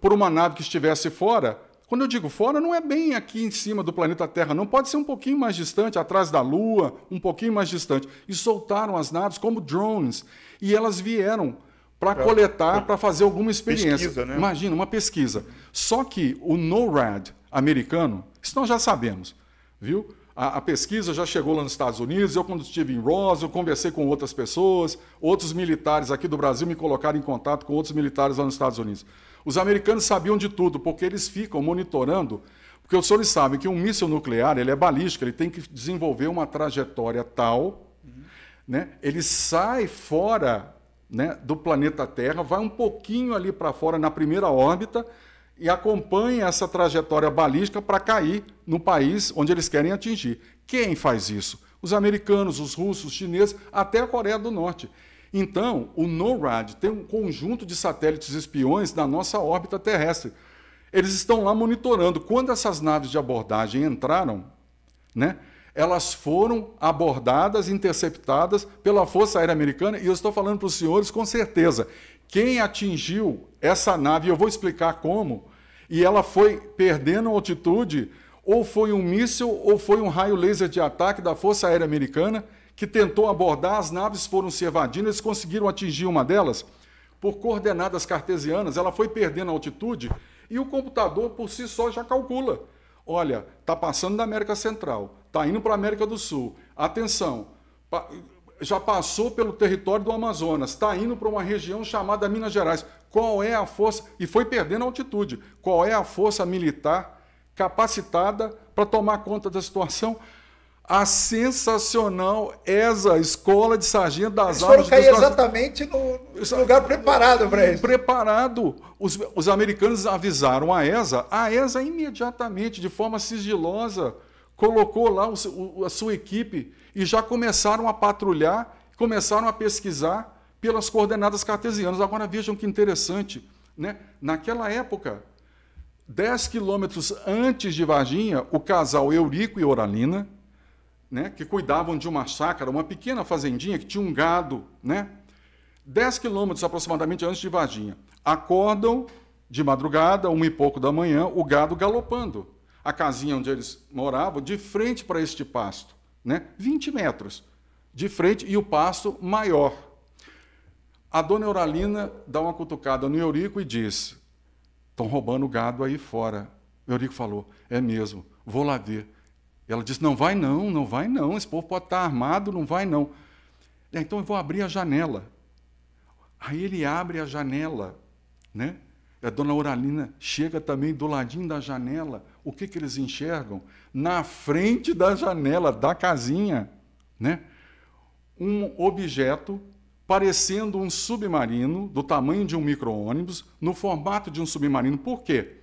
por uma nave que estivesse fora. Quando eu digo fora, não é bem aqui em cima do planeta Terra, não. Pode ser um pouquinho mais distante, atrás da Lua, um pouquinho mais distante. E soltaram as naves como drones. E elas vieram para coletar, para fazer alguma experiência. Pesquisa, né? Imagina, uma pesquisa. Só que o NORAD americano, isso nós já sabemos, viu? A, a, pesquisa já chegou lá nos Estados Unidos, eu quando estive em Ross, eu conversei com outras pessoas, outros militares aqui do Brasil me colocaram em contato com outros militares lá nos Estados Unidos. Os americanos sabiam de tudo, porque eles ficam monitorando, porque os senhores sabem que um míssil nuclear, ele é balístico, ele tem que desenvolver uma trajetória tal, uhum. né? ele sai fora né, do planeta Terra, vai um pouquinho ali para fora na primeira órbita e acompanha essa trajetória balística para cair no país onde eles querem atingir. Quem faz isso? Os americanos, os russos, os chineses, até a Coreia do Norte. Então, o NORAD tem um conjunto de satélites espiões na nossa órbita terrestre. Eles estão lá monitorando. Quando essas naves de abordagem entraram, né, elas foram abordadas, interceptadas pela Força Aérea Americana, e eu estou falando para os senhores com certeza. Quem atingiu essa nave, eu vou explicar como, e ela foi perdendo altitude, ou foi um míssil, ou foi um raio laser de ataque da Força Aérea Americana, que tentou abordar, as naves foram se evadindo, eles conseguiram atingir uma delas por coordenadas cartesianas, ela foi perdendo altitude, e o computador por si só já calcula. Olha, está passando da América Central, está indo para a América do Sul. Atenção, já passou pelo território do Amazonas, está indo para uma região chamada Minas Gerais. Qual é a força? E foi perdendo altitude. Qual é a força militar capacitada para tomar conta da situação? a sensacional ESA, Escola de Sargento das Eles Armas. Foram cair exatamente no, no lugar preparado para isso. Preparado. Os, os americanos avisaram a ESA. A ESA imediatamente, de forma sigilosa, colocou lá o, o, a sua equipe e já começaram a patrulhar, começaram a pesquisar pelas coordenadas cartesianas. Agora vejam que interessante. Né? Naquela época, 10 quilômetros antes de Varginha, o casal Eurico e Oralina né, que cuidavam de uma chácara, uma pequena fazendinha que tinha um gado, né, 10 quilômetros aproximadamente antes de Varginha. Acordam de madrugada, uma e pouco da manhã, o gado galopando. A casinha onde eles moravam, de frente para este pasto, né, 20 metros de frente e o pasto maior. A dona Euralina dá uma cutucada no Eurico e diz: Estão roubando o gado aí fora. Eurico falou: É mesmo, vou lá ver. Ela disse: Não vai não, não vai não, esse povo pode estar armado, não vai não. É, então eu vou abrir a janela. Aí ele abre a janela, né? A dona Oralina chega também do ladinho da janela. O que, que eles enxergam? Na frente da janela da casinha, né? Um objeto parecendo um submarino do tamanho de um micro-ônibus, no formato de um submarino. Por quê?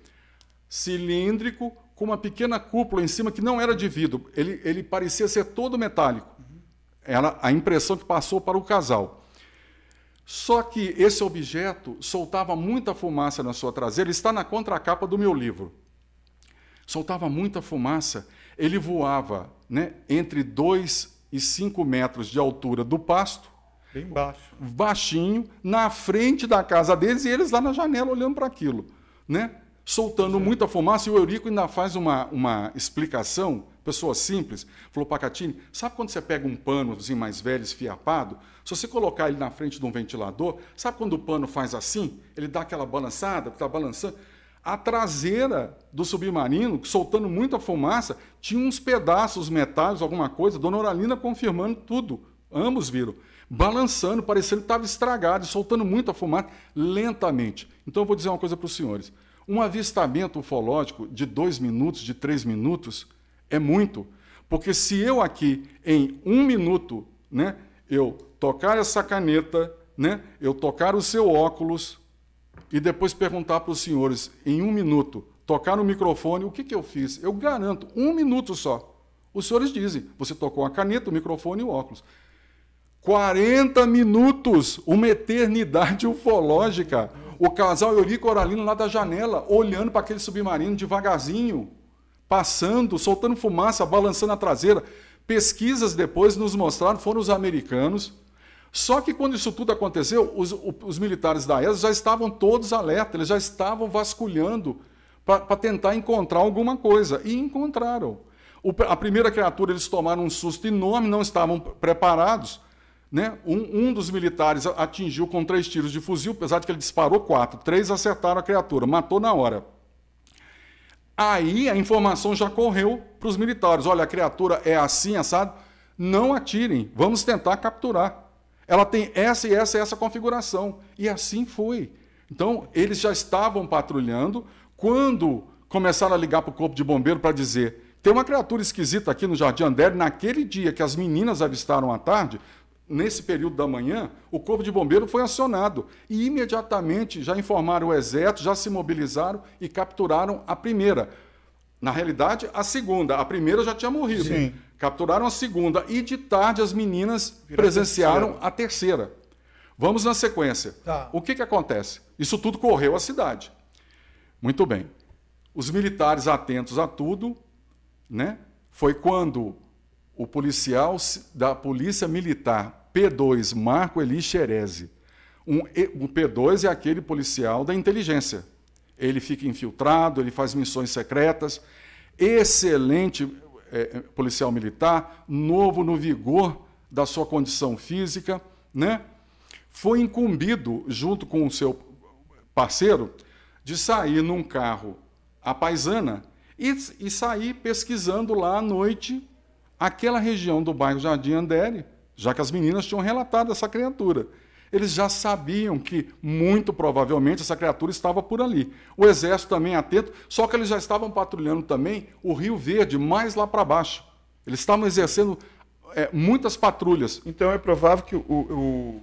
Cilíndrico, com uma pequena cúpula em cima que não era de vidro, ele, ele parecia ser todo metálico. Era a impressão que passou para o casal. Só que esse objeto soltava muita fumaça na sua traseira, ele está na contracapa do meu livro. Soltava muita fumaça, ele voava né, entre 2 e 5 metros de altura do pasto. Bem baixo. Baixinho, na frente da casa deles e eles lá na janela olhando para aquilo. Né? soltando muita fumaça, e o Eurico ainda faz uma, uma explicação, pessoa simples, falou, Pacatini, sabe quando você pega um pano assim, mais velho, esfiapado, se você colocar ele na frente de um ventilador, sabe quando o pano faz assim? Ele dá aquela balançada, está balançando. A traseira do submarino, soltando muita fumaça, tinha uns pedaços metálicos, alguma coisa, Dona Oralina confirmando tudo, ambos viram balançando, parecendo que estava estragado, soltando muita fumaça lentamente. Então eu vou dizer uma coisa para os senhores. Um avistamento ufológico de dois minutos, de três minutos, é muito. Porque se eu aqui, em um minuto, né, eu tocar essa caneta, né, eu tocar o seu óculos e depois perguntar para os senhores, em um minuto, tocar no microfone, o que, que eu fiz? Eu garanto, um minuto só. Os senhores dizem, você tocou a caneta, o microfone e o óculos. 40 minutos, uma eternidade ufológica. O casal Eurico e Coralina lá da janela, olhando para aquele submarino devagarzinho, passando, soltando fumaça, balançando a traseira. Pesquisas depois nos mostraram, foram os americanos. Só que quando isso tudo aconteceu, os, os militares da ESA já estavam todos alerta, eles já estavam vasculhando para tentar encontrar alguma coisa. E encontraram. O, a primeira criatura, eles tomaram um susto enorme, não estavam preparados. Né? Um, um, dos militares atingiu com três tiros de fuzil, apesar de que ele disparou quatro. Três acertaram a criatura, matou na hora. Aí a informação já correu para os militares: olha, a criatura é assim, assado, não atirem, vamos tentar capturar. Ela tem essa e essa e essa configuração. E assim foi. Então, eles já estavam patrulhando quando começaram a ligar para o corpo de bombeiro para dizer tem uma criatura esquisita aqui no Jardim Andere. Naquele dia que as meninas avistaram à tarde, nesse período da manhã, o Corpo de Bombeiro foi acionado e imediatamente já informaram o Exército, já se mobilizaram e capturaram a primeira. Na realidade, a segunda. A primeira já tinha morrido. Sim. Capturaram a segunda e de tarde as meninas Vira presenciaram terceira. a terceira. Vamos na sequência. Tá. O que, que acontece? Isso tudo correu à cidade. Muito bem. Os militares atentos a tudo, né? Foi quando o policial da Polícia Militar P2, Marco Eli Xerese. Um, o P2 é aquele policial da inteligência. Ele fica infiltrado, ele faz missões secretas. Excelente é, é, policial militar, novo no vigor da sua condição física, né? Foi incumbido, junto com o seu parceiro, de sair num carro à paisana e, e sair pesquisando lá à noite aquela região do bairro Jardim Andere, já que as meninas tinham relatado essa criatura. Eles já sabiam que, muito provavelmente, essa criatura estava por ali. O exército também atento, só que eles já estavam patrulhando também o Rio Verde, mais lá para baixo. Eles estavam exercendo é, muitas patrulhas. Então é provável que o, o,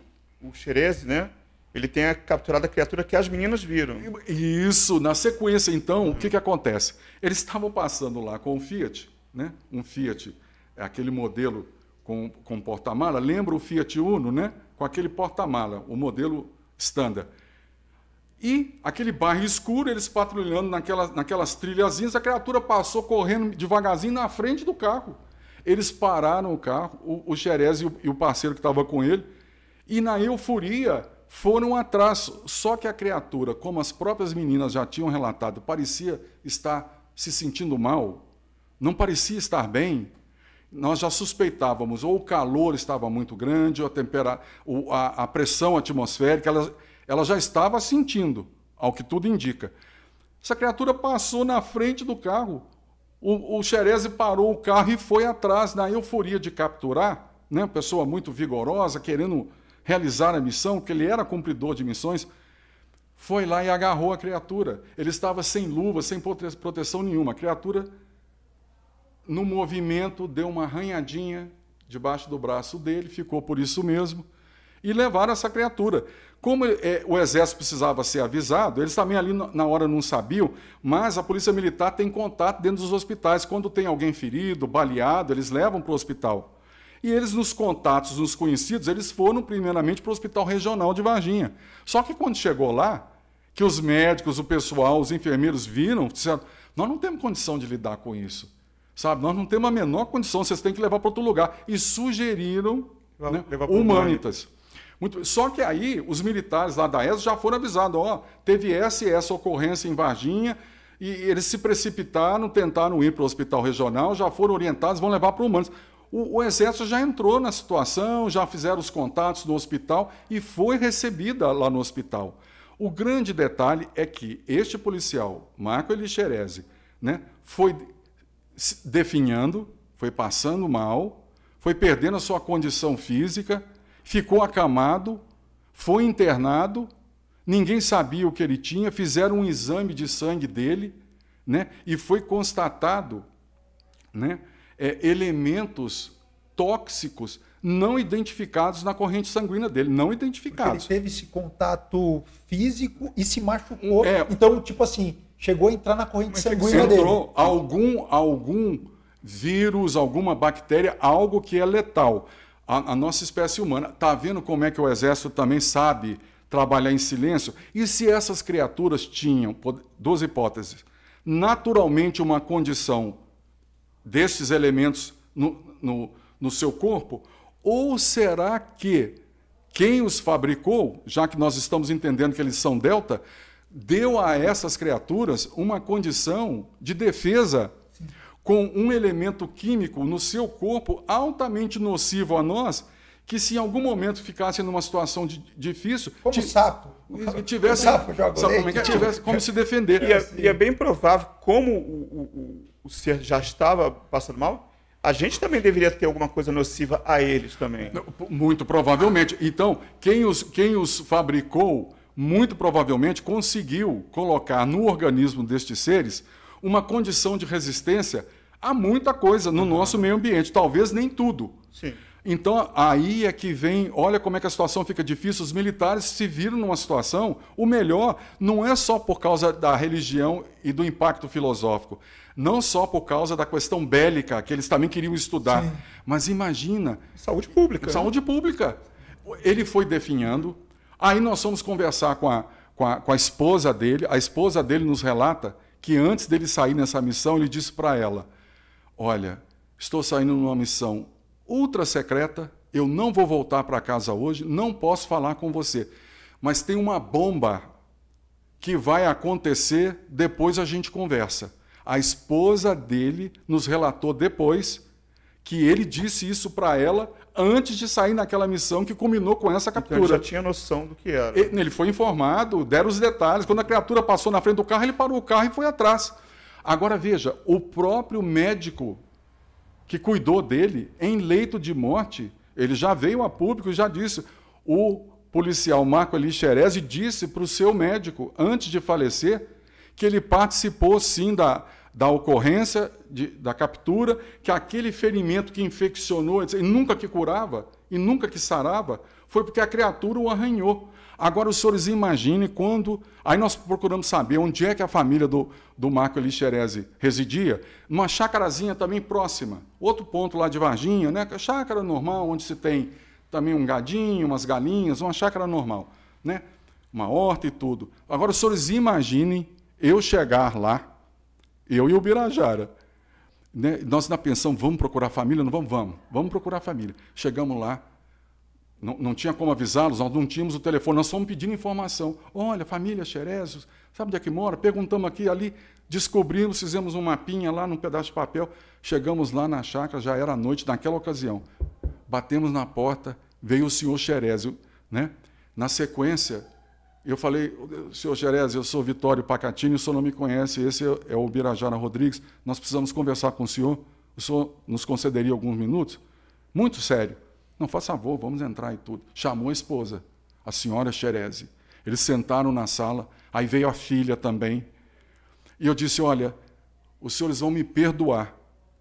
o Xereze, né? Ele tenha capturado a criatura que as meninas viram. Isso, na sequência, então, o que, que acontece? Eles estavam passando lá com o Fiat, né? Um Fiat é aquele modelo com, com porta-mala, lembra o Fiat Uno, né? com aquele porta-mala, o modelo standard. E aquele bairro escuro, eles patrulhando naquelas, naquelas trilhazinhas, a criatura passou correndo devagarzinho na frente do carro. Eles pararam o carro, o, o Xerez e o, e o parceiro que estava com ele, e na euforia foram atrás. Só que a criatura, como as próprias meninas já tinham relatado, parecia estar se sentindo mal, não parecia estar bem, nós já suspeitávamos ou o calor estava muito grande, ou a, tempera, ou a, a pressão atmosférica, ela, ela já estava sentindo, ao que tudo indica. Essa criatura passou na frente do carro. O, o Xereze parou o carro e foi atrás, na euforia de capturar, né? pessoa muito vigorosa, querendo realizar a missão, que ele era cumpridor de missões, foi lá e agarrou a criatura. Ele estava sem luva, sem proteção nenhuma. A criatura no movimento, deu uma arranhadinha debaixo do braço dele, ficou por isso mesmo, e levaram essa criatura. Como é, o exército precisava ser avisado, eles também ali na hora não sabiam, mas a polícia militar tem contato dentro dos hospitais. Quando tem alguém ferido, baleado, eles levam para o hospital. E eles, nos contatos, nos conhecidos, eles foram primeiramente para o hospital regional de Varginha. Só que quando chegou lá, que os médicos, o pessoal, os enfermeiros viram, disseram: nós não temos condição de lidar com isso. Sabe, nós não temos a menor condição, vocês têm que levar para outro lugar. E sugeriram né, levar humanitas. Muito, só que aí os militares lá da ES já foram avisados, ó, teve essa e essa ocorrência em Varginha, e eles se precipitaram, tentaram ir para o hospital regional, já foram orientados, vão levar para humanos. O, o, Exército já entrou na situação, já fizeram os contatos no hospital e foi recebida lá no hospital. O grande detalhe é que este policial, Marco Elixerese, né, foi definhando, foi passando mal, foi perdendo a sua condição física, ficou acamado, foi internado, ninguém sabia o que ele tinha, fizeram um exame de sangue dele, né? E foi constatado, né? É, elementos tóxicos não identificados na corrente sanguínea dele, não identificados. Porque ele teve esse contato físico e se machucou. É, então, tipo assim, chegou a entrar na corrente Mas sanguínea dele. algum, algum vírus, alguma bactéria, algo que é letal. A, a nossa espécie humana. Está vendo como é que o exército também sabe trabalhar em silêncio? E se essas criaturas tinham, duas hipóteses, naturalmente uma condição desses elementos no, no, no seu corpo? Ou será que quem os fabricou, já que nós estamos entendendo que eles são delta, deu a essas criaturas uma condição de defesa Sim. com um elemento químico no seu corpo altamente nocivo a nós, que se em algum momento ficasse numa situação de, difícil. Como sapo. Tivesse, sapo joga sapo, que tivesse como se defender. E é, e é, bem provável, como o, o, o ser já estava passando mal, a gente também deveria ter alguma coisa nociva a eles também. Muito provavelmente. Então, quem os, quem os fabricou muito provavelmente conseguiu colocar no organismo destes seres uma condição de resistência a muita coisa no uhum. nosso meio ambiente, talvez nem tudo. Sim. Então, aí é que vem, olha como é que a situação fica difícil, os militares se viram numa situação, o melhor não é só por causa da religião e do impacto filosófico, não só por causa da questão bélica, que eles também queriam estudar, Sim. mas imagina... Saúde pública. Saúde né? pública. Ele foi definhando, Aí nós fomos conversar com a, com a, com a esposa dele. A esposa dele nos relata que antes dele sair nessa missão, ele disse para ela: Olha, estou saindo numa missão ultra secreta, eu não vou voltar para casa hoje, não posso falar com você. Mas tem uma bomba que vai acontecer, depois a gente conversa. A esposa dele nos relatou depois que ele disse isso para ela, antes de sair naquela missão que culminou com essa captura. Então ele já tinha noção do que era. Ele foi informado, deram os detalhes. Quando a criatura passou na frente do carro, ele parou o carro e foi atrás. Agora veja, o próprio médico que cuidou dele, em leito de morte, ele já veio a público e já disse: o policial Marco Elixerese disse para o seu médico, antes de falecer, que ele participou sim da da ocorrência de, da captura, que aquele ferimento que infeccionou e nunca que curava e nunca que sarava, foi porque a criatura o arranhou. Agora, os senhores imaginem quando. Aí nós procuramos saber onde é que a família do, do Marco Elixerese residia, numa chácarazinha também próxima. Outro ponto lá de Varginha, né? É chácara normal, onde se tem também um gadinho, umas galinhas, uma chácara normal, né? Uma horta e tudo. Agora, os senhores imaginem eu chegar lá eu e o Birajara. Né? Nós na pensão, vamos procurar família? Não vamos? Vamos. Vamos procurar família. Chegamos lá, não, não tinha como avisá-los, nós não tínhamos o telefone, nós fomos pedindo informação. Olha, família Xerezes, sabe onde é que mora? Perguntamos aqui ali, descobrimos, fizemos um mapinha lá num pedaço de papel. Chegamos lá na chácara, já era noite naquela ocasião. Batemos na porta, veio o senhor Xerezes. Né? Na sequência, eu falei, senhor Jerez, eu sou Vitório Pacatini, o senhor não me conhece, esse é, é o Birajara Rodrigues, nós precisamos conversar com o senhor, o senhor nos concederia alguns minutos? Muito sério. Não, faça favor, vamos entrar e tudo. Chamou a esposa, a senhora Xereze. Eles sentaram na sala, aí veio a filha também. E eu disse: Olha, os senhores vão me perdoar,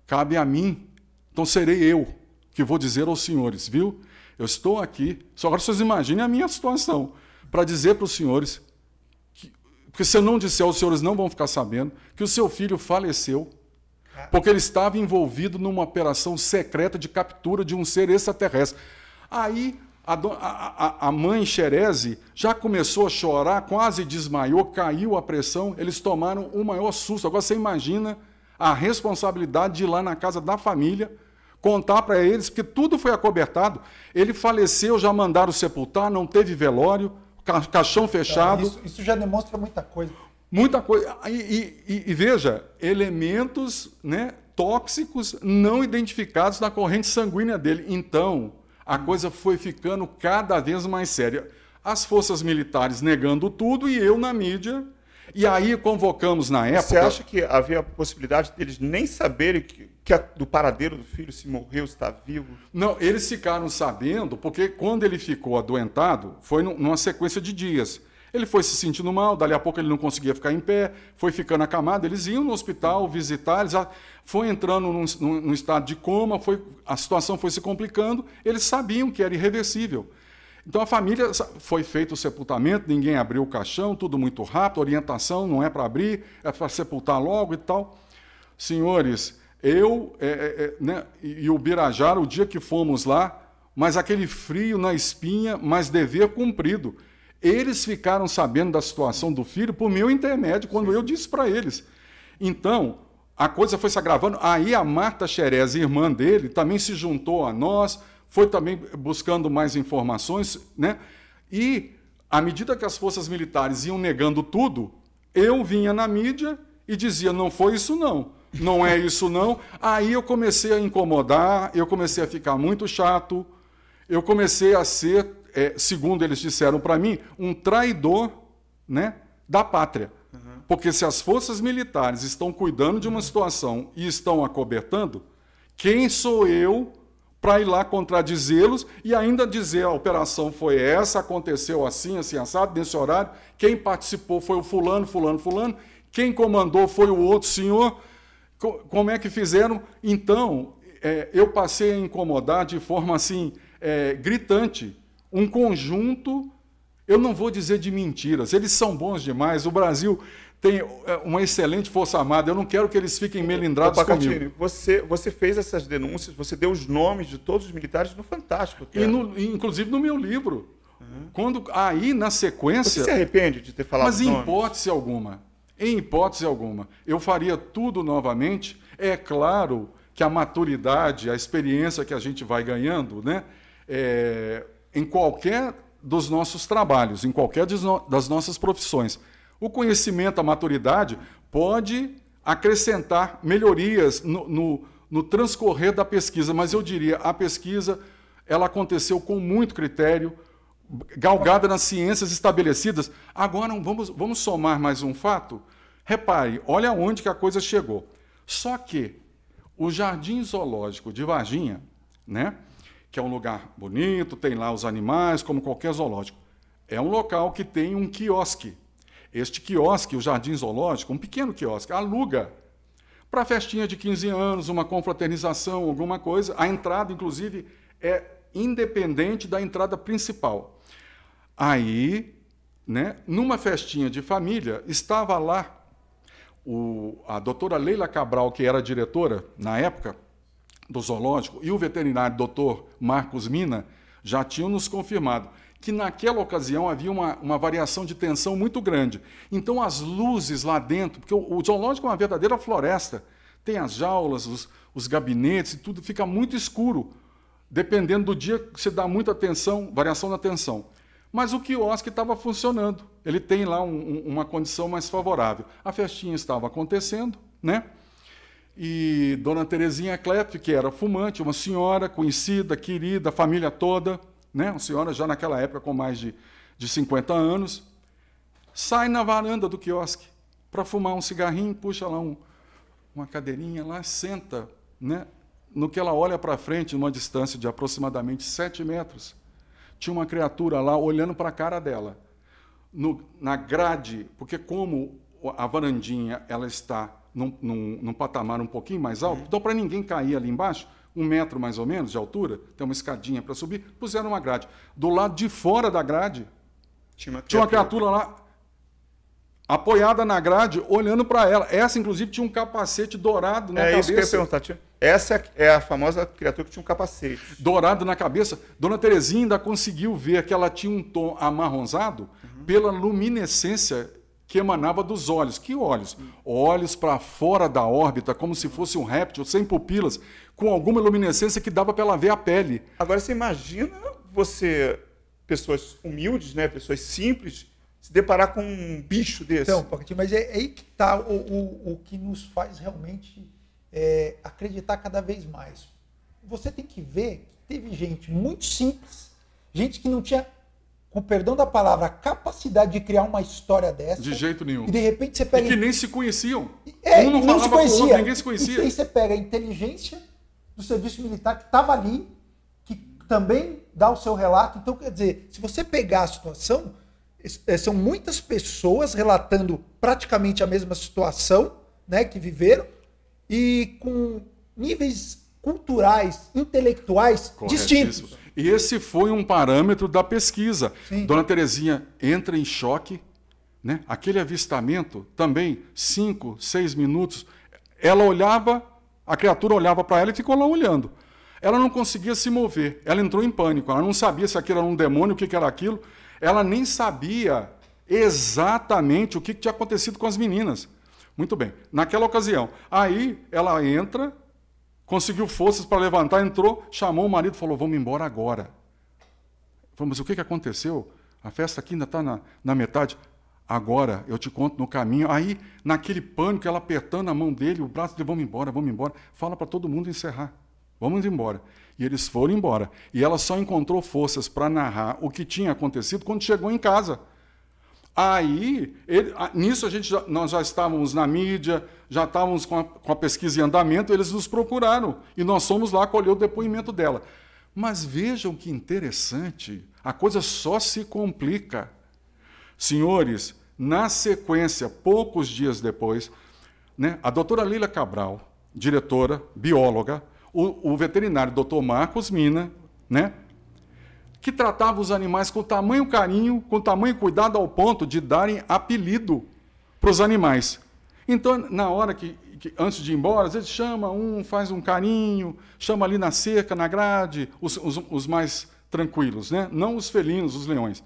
cabe a mim, então serei eu que vou dizer aos senhores, viu? Eu estou aqui. Só agora vocês imaginem a minha situação para dizer para os senhores, que, porque se eu não disser, os senhores não vão ficar sabendo, que o seu filho faleceu ah. porque ele estava envolvido numa operação secreta de captura de um ser extraterrestre. Aí a, a, a mãe Xereze já começou a chorar, quase desmaiou, caiu a pressão, eles tomaram o maior susto. Agora você imagina a responsabilidade de ir lá na casa da família contar para eles que tudo foi acobertado. Ele faleceu, já mandaram sepultar, não teve velório ca caixão fechado. É, isso, isso, já demonstra muita coisa. Muita coisa. E, e, e, veja, elementos né, tóxicos não identificados na corrente sanguínea dele. Então, a hum. coisa foi ficando cada vez mais séria. As forças militares negando tudo e eu na mídia. E aí convocamos na época. Você acha que havia a possibilidade deles nem saberem que, que a, do paradeiro do filho, se morreu, está vivo? Não, eles ficaram sabendo, porque quando ele ficou adoentado, foi numa sequência de dias. Ele foi se sentindo mal, dali a pouco ele não conseguia ficar em pé, foi ficando acamado. Eles iam no hospital visitar, eles já foi entrando num, num, estado de coma, foi, a situação foi se complicando. Eles sabiam que era irreversível. Então a família foi feito o sepultamento, ninguém abriu o caixão, tudo muito rápido, orientação não é para abrir, é para sepultar logo e tal. Senhores, eu é, é, é né, e o Birajara, o dia que fomos lá, mas aquele frio na espinha, mas dever cumprido. Eles ficaram sabendo da situação do filho por meu intermédio, quando Sim. eu disse para eles. Então, a coisa foi se agravando. Aí a Marta Xerez, irmã dele, também se juntou a nós, foi também buscando mais informações, né? E à medida que as forças militares iam negando tudo, eu vinha na mídia e dizia: não foi isso não não é isso não. Aí eu comecei a incomodar, eu comecei a ficar muito chato, eu comecei a ser, é, segundo eles disseram para mim, um traidor né, da pátria. Uhum. Porque se as forças militares estão cuidando de uma uhum. situação e estão acobertando, quem sou eu para ir lá contradizê-los e ainda dizer a operação foi essa, aconteceu assim, assim, assado, nesse horário, quem participou foi o fulano, fulano, fulano, quem comandou foi o outro senhor. Como é que fizeram? Então, é, eu passei a incomodar de forma assim é, gritante um conjunto, eu não vou dizer de mentiras, eles são bons demais, o Brasil tem é, uma excelente força armada, eu não quero que eles fiquem melindrados Opa, comigo. Catine, você, você fez essas denúncias, você deu os nomes de todos os militares no Fantástico. No, inclusive no meu livro. Uhum. Quando aí na sequência. Você se arrepende de ter falado? Mas em se hipótese alguma. Em hipótese alguma, eu faria tudo novamente. É claro que a maturidade, a experiência que a gente vai ganhando, né, é, em qualquer dos nossos trabalhos, em qualquer das nossas profissões, o conhecimento, a maturidade pode acrescentar melhorias no, no, no transcorrer da pesquisa, mas eu diria a pesquisa ela aconteceu com muito critério, galgada nas ciências estabelecidas. Agora vamos, vamos somar mais um fato? Repare, olha onde que a coisa chegou. Só que o Jardim Zoológico de Varginha, né, que é um lugar bonito, tem lá os animais, como qualquer zoológico, é um local que tem um quiosque. Este quiosque, o Jardim Zoológico, um pequeno quiosque, aluga para festinha de 15 anos, uma confraternização, alguma coisa. A entrada, inclusive, é independente da entrada principal. Aí, né, numa festinha de família, estava lá o, a doutora Leila Cabral, que era diretora na época do zoológico, e o veterinário doutor Marcos Mina já tinham nos confirmado que naquela ocasião havia uma, uma variação de tensão muito grande. Então as luzes lá dentro, porque o, o zoológico é uma verdadeira floresta, tem as jaulas, os, os gabinetes e tudo, fica muito escuro, dependendo do dia que você dá muita tensão, variação na tensão mas o quiosque estava funcionando. Ele tem lá um, um, uma condição mais favorável. A festinha estava acontecendo, né? E Dona Terezinha Klepp, que era fumante, uma senhora conhecida, querida, família toda, né? Uma senhora já naquela época com mais de, de 50 anos, sai na varanda do quiosque para fumar um cigarrinho, puxa lá um, uma cadeirinha lá, senta, né? No que ela olha para frente, numa distância de aproximadamente 7 metros, tinha uma criatura lá olhando para a cara dela. No, na grade, porque como a varandinha ela está num, num, num patamar um pouquinho mais alto, uhum. então para ninguém cair ali embaixo, um metro mais ou menos de altura, tem uma escadinha para subir, puseram uma grade. Do lado de fora da grade, tinha uma criatura, tinha uma criatura lá apoiada na grade, olhando para ela. Essa, inclusive, tinha um capacete dourado na é cabeça. É isso que eu ia perguntar. Tinha... Essa é, é a famosa criatura que tinha um capacete. Dourado na cabeça. Dona Terezinha ainda conseguiu ver que ela tinha um tom amarronzado uhum. pela luminescência que emanava dos olhos. Que olhos? Uhum. Olhos para fora da órbita, como se fosse um réptil, sem pupilas, com alguma luminescência que dava para ela ver a pele. Agora, você imagina você, pessoas humildes, né? pessoas simples, se deparar com um bicho desse. Então, Pocket, mas é, é aí que está o, o, o, que nos faz realmente é, acreditar cada vez mais. Você tem que ver que teve gente muito simples, gente que não tinha, com perdão da palavra, a capacidade de criar uma história dessa. De jeito nenhum. E de repente você pega. E que nem se conheciam. É, um não, não falava se conhecia. Outro, ninguém se conhecia. E aí você pega a inteligência do serviço militar que estava ali, que também dá o seu relato. Então, quer dizer, se você pegar a situação eh, são muitas pessoas relatando praticamente a mesma situação né, que viveram e com níveis culturais, intelectuais distintos. E Esse foi um parâmetro da pesquisa. Sim. Dona Terezinha entra em choque, né? aquele avistamento também, cinco, seis minutos, ela olhava, a criatura olhava para ela e ficou lá olhando. Ela não conseguia se mover, ela entrou em pânico, ela não sabia se aquilo era um demônio, o que era aquilo. Ela nem sabia exatamente o que tinha acontecido com as meninas. Muito bem, naquela ocasião. Aí ela entra, conseguiu forças para levantar, entrou, chamou o marido falou: Vamos embora agora. Vamos, o que, que aconteceu? A festa aqui ainda está na, na metade. Agora eu te conto no caminho. Aí, naquele pânico, ela apertando a mão dele, o braço dele: Vamos embora, vamos embora. Fala para todo mundo encerrar. Vamos embora. E eles foram embora. E ela só encontrou forças para narrar o que tinha acontecido quando chegou em casa. Aí, ele, nisso a gente já, nós já estávamos na mídia, já estávamos com a, com a pesquisa em andamento, eles nos procuraram e nós fomos lá colher o depoimento dela. Mas vejam que interessante, a coisa só se complica. Senhores, na sequência, poucos dias depois, né, a doutora Lila Cabral, diretora, bióloga, o, o veterinário Dr. Marcos Mina, né? que tratava os animais com tamanho carinho, com tamanho cuidado ao ponto de darem apelido para os animais. Então, na hora que, que, antes de ir embora, às vezes chama um, faz um carinho, chama ali na cerca, na grade, os, os, os mais tranquilos, né? não os felinos, os leões.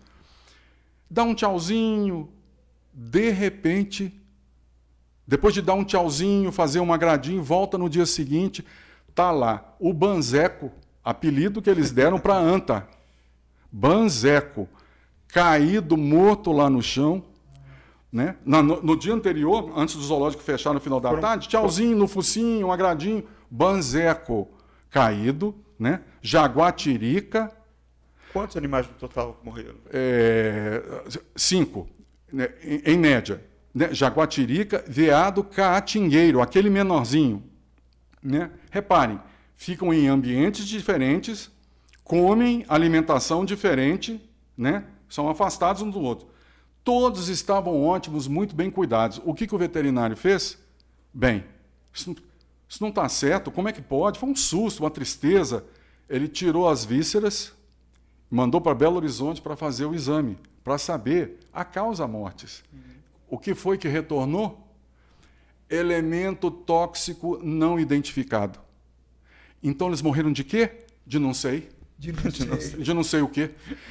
Dá um tchauzinho, de repente, depois de dar um tchauzinho, fazer um agradinho, volta no dia seguinte, Tá lá o Banzeco, apelido que eles deram para Anta. Banzeco, caído, morto lá no chão. Né? Na, no, no, dia anterior, antes do zoológico fechar no final da tarde, tchauzinho no focinho, um agradinho. Banzeco, caído. Né? Jaguatirica. Quantos animais no total morreram? É, cinco, né? em, em média. Né? Jaguatirica, veado caatingueiro, aquele menorzinho, né? Reparem, ficam em ambientes diferentes, comem alimentação diferente, né? são afastados um do outro. Todos estavam ótimos, muito bem cuidados. O que, que o veterinário fez? Bem, isso, não está certo, como é que pode? Foi um susto, uma tristeza. Ele tirou as vísceras, mandou para Belo Horizonte para fazer o exame, para saber a causa mortes. Uhum. O que foi que retornou? elemento tóxico não identificado. Então eles morreram de quê? De não sei. De não, de não, sei. De não sei o quê.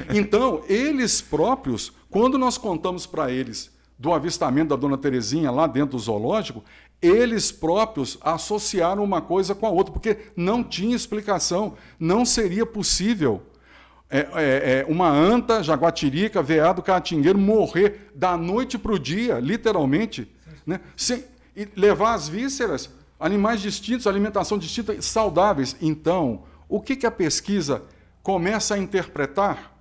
Então, eles próprios, quando nós contamos para eles do avistamento da dona Terezinha lá dentro do zoológico, eles próprios associaram uma coisa com a outra, porque não tinha explicação, não seria possível é, é, é, uma anta, jaguatirica, veado, caatingueiro morrer da noite para o dia, literalmente, né? sem, e levar as vísceras, animais distintos, alimentação distinta, saudáveis. Então, o que, que a pesquisa começa a interpretar?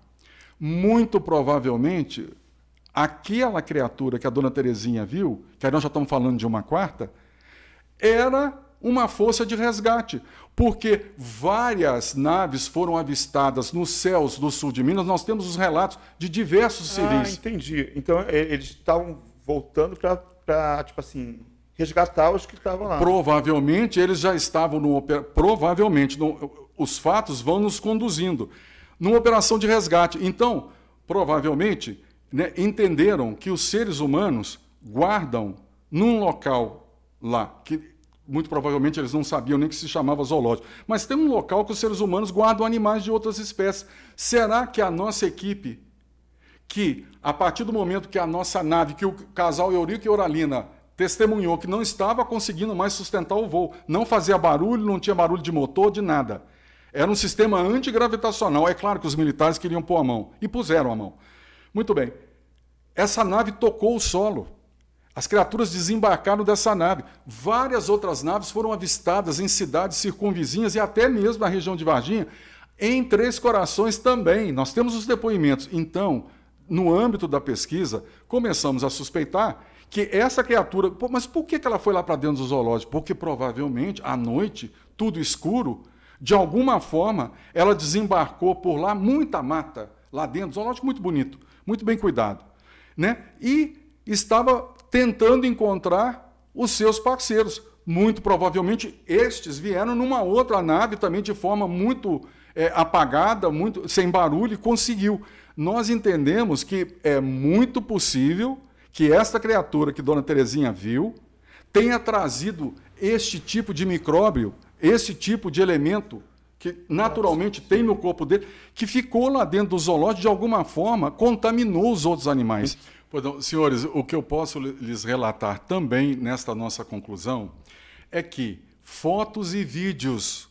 Muito provavelmente, aquela criatura que a dona Terezinha viu, que aí nós já estamos falando de uma quarta, era uma força de resgate, porque várias naves foram avistadas nos céus do sul de Minas. Nós temos os relatos de diversos ah, civis. Ah, entendi. Então eles estavam voltando para, tipo assim, resgatar os que estavam lá. Provavelmente eles já estavam no provavelmente no, os fatos vão nos conduzindo numa operação de resgate. Então, provavelmente, né, entenderam que os seres humanos guardam num local lá que muito provavelmente eles não sabiam nem que se chamava zoológico. Mas tem um local que os seres humanos guardam animais de outras espécies. Será que a nossa equipe, que a partir do momento que a nossa nave, que o casal Eurico e Oralina testemunhou que não estava conseguindo mais sustentar o voo. Não fazia barulho, não tinha barulho de motor, de nada. Era um sistema antigravitacional. É claro que os militares queriam pôr a mão. E puseram a mão. Muito bem. Essa nave tocou o solo. As criaturas desembarcaram dessa nave. Várias outras naves foram avistadas em cidades circunvizinhas e até mesmo na região de Varginha. Em Três Corações também. Nós temos os depoimentos. Então, no âmbito da pesquisa, começamos a suspeitar que essa criatura. mas por que ela foi lá para dentro do zoológico? Porque provavelmente, à noite, tudo escuro, de alguma forma, ela desembarcou por lá, muita mata lá dentro. do Zoológico muito bonito, muito bem cuidado. Né? E estava tentando encontrar os seus parceiros. Muito provavelmente estes vieram numa outra nave também de forma muito é, apagada, muito sem barulho e conseguiu. Nós entendemos que é muito possível que esta criatura que Dona Terezinha viu tenha trazido este tipo de micróbio, este tipo de elemento que naturalmente tem no corpo dele, que ficou lá dentro do zoológico de alguma forma, contaminou os outros animais. senhores, o que eu posso lhes relatar também nesta nossa conclusão é que fotos e vídeos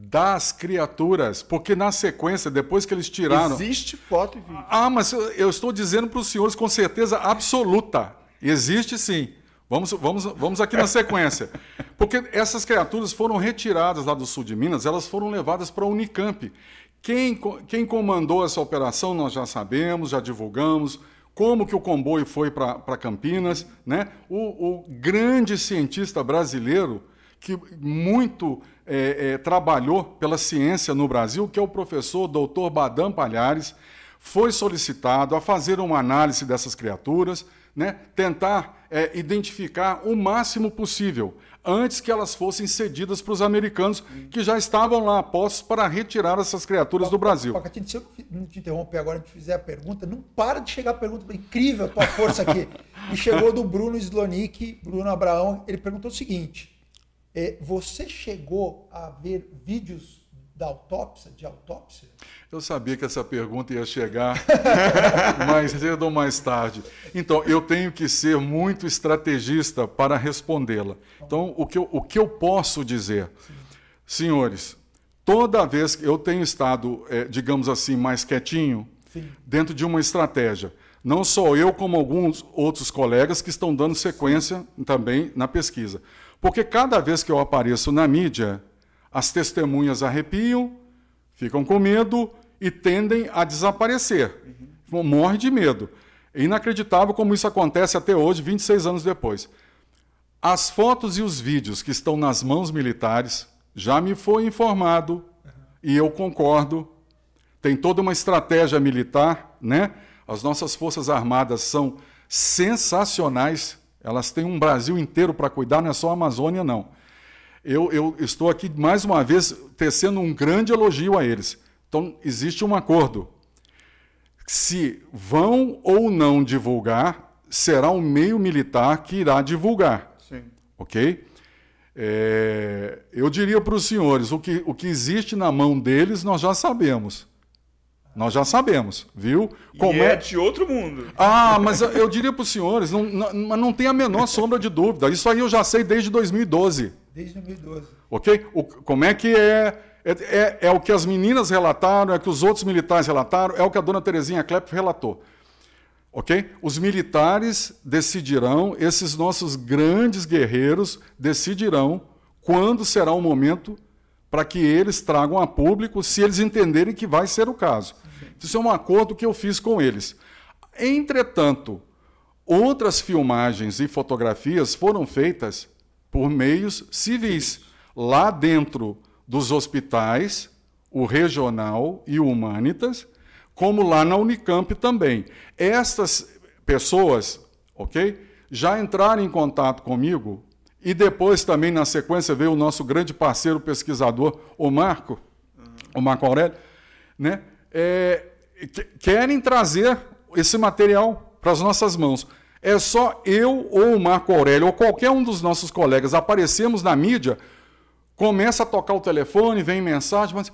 das criaturas, porque na sequência, depois que eles tiraram. Existe foto e vídeo. Ah, mas eu estou dizendo para os senhores com certeza absoluta. Existe sim. Vamos, vamos, vamos aqui na sequência. Porque essas criaturas foram retiradas lá do sul de Minas, elas foram levadas para a Unicamp. Quem, quem comandou essa operação nós já sabemos, já divulgamos, como que o comboio foi para Campinas. Né? O, o grande cientista brasileiro, que muito é, é, trabalhou pela ciência no Brasil, que é o professor Dr. Badam Palhares, foi solicitado a fazer uma análise dessas criaturas, né, tentar é, identificar o máximo possível antes que elas fossem cedidas para os americanos que já estavam lá postos para retirar essas criaturas do Brasil. Pacatini, se eu não te interromper agora e fizer a pergunta, não para de chegar a pergunta. Incrível a tua força aqui. e chegou do Bruno Slonick, Bruno Abraão, ele perguntou o seguinte é, você chegou a ver vídeos da autópsia, de autópsia? Eu sabia que essa pergunta ia chegar mais cedo ou mais tarde. Então, eu tenho que ser muito estrategista para respondê-la. Então, o que eu, o que eu posso dizer? Sim. Senhores, toda vez que eu tenho estado, é, digamos assim, mais quietinho, Sim. dentro de uma estratégia. Não só eu, como alguns outros colegas que estão dando sequência também na pesquisa. Porque cada vez que eu apareço na mídia, as testemunhas arrepiam, ficam com medo e tendem a desaparecer. Uhum. Morre de medo. É inacreditável como isso acontece até hoje, 26 anos depois. As fotos e os vídeos que estão nas mãos militares já me foi informado uhum. e eu concordo. Tem toda uma estratégia militar, né? As nossas forças armadas são sensacionais elas têm um Brasil inteiro para cuidar, não é só a Amazônia, não. Eu, eu estou aqui, mais uma vez, tecendo um grande elogio a eles. Então, existe um acordo. Se vão ou não divulgar, será o um meio militar que irá divulgar. Sim. Ok? É, eu diria para os senhores: o que, o que existe na mão deles, nós já sabemos. Nós já sabemos, viu? Como e é, é de outro mundo. Ah, mas eu diria para os senhores, não, não, não tem a menor sombra de dúvida. Isso aí eu já sei desde 2012. Desde 2012. Ok? O, como é que é é, é é, o que as meninas relataram, é o que os outros militares relataram, é o que a dona Terezinha Klepp relatou. Ok? Os militares decidirão, esses nossos grandes guerreiros decidirão quando será o momento para que eles tragam a público se eles entenderem que vai ser o caso. Então, isso é um acordo que eu fiz com eles. Entretanto, outras filmagens e fotografias foram feitas por meios civis, lá dentro dos hospitais, o regional e o humanitas, como lá na Unicamp também. Estas pessoas, ok, já entraram em contato comigo e depois também, na sequência, veio o nosso grande parceiro pesquisador, o Marco, uhum. o Marco Aurélio, né? É, que, querem trazer esse material para as nossas mãos. É só eu ou o Marco Aurélio ou qualquer um dos nossos colegas aparecemos na mídia, começa a tocar o telefone, vem mensagem, mas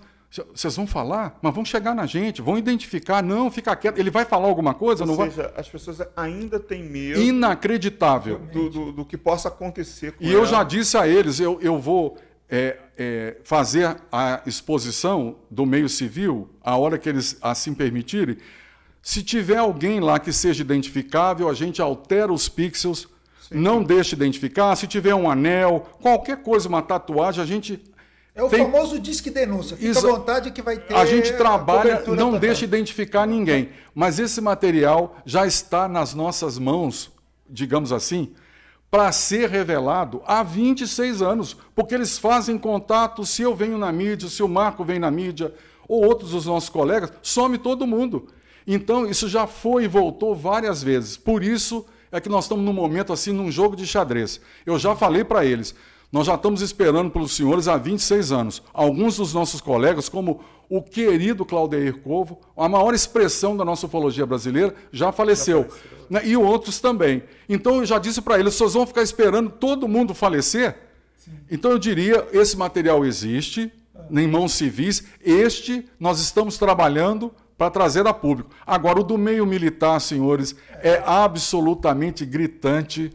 vocês vão falar, mas vão chegar na gente, vão identificar, não, fica quieto. Ele vai falar alguma coisa? Ou não seja, vai... as pessoas ainda têm medo. Inacreditável. Do, do, do que possa acontecer com E ela. eu já disse a eles: eu, eu vou é, é, fazer a exposição do meio civil, a hora que eles assim permitirem. Se tiver alguém lá que seja identificável, a gente altera os pixels, Sim. não deixa identificar. Se tiver um anel, qualquer coisa, uma tatuagem, a gente é o tem... famoso disque denúncia. Fica Exa... à vontade que vai ter. A gente trabalha, não deixa identificar ninguém. Mas esse material já está nas nossas mãos, digamos assim, para ser revelado há 26 anos, porque eles fazem contato. Se eu venho na mídia, se o Marco vem na mídia, ou outros dos nossos colegas, some todo mundo. Então, isso já foi e voltou várias vezes. Por isso é que nós estamos num momento assim, num jogo de xadrez. Eu já falei para eles nós já estamos esperando pelos senhores há 26 anos. Alguns dos nossos colegas, como o querido Claudeir Covo, a maior expressão da nossa ufologia brasileira, já faleceu. Já faleceu. Né? E outros também. Então eu já disse para eles: vocês vão ficar esperando todo mundo falecer? Sim. Então eu diria: esse material existe, é. em mãos civis, este nós estamos trabalhando para trazer a público. Agora, o do meio militar, senhores, é, é. absolutamente gritante,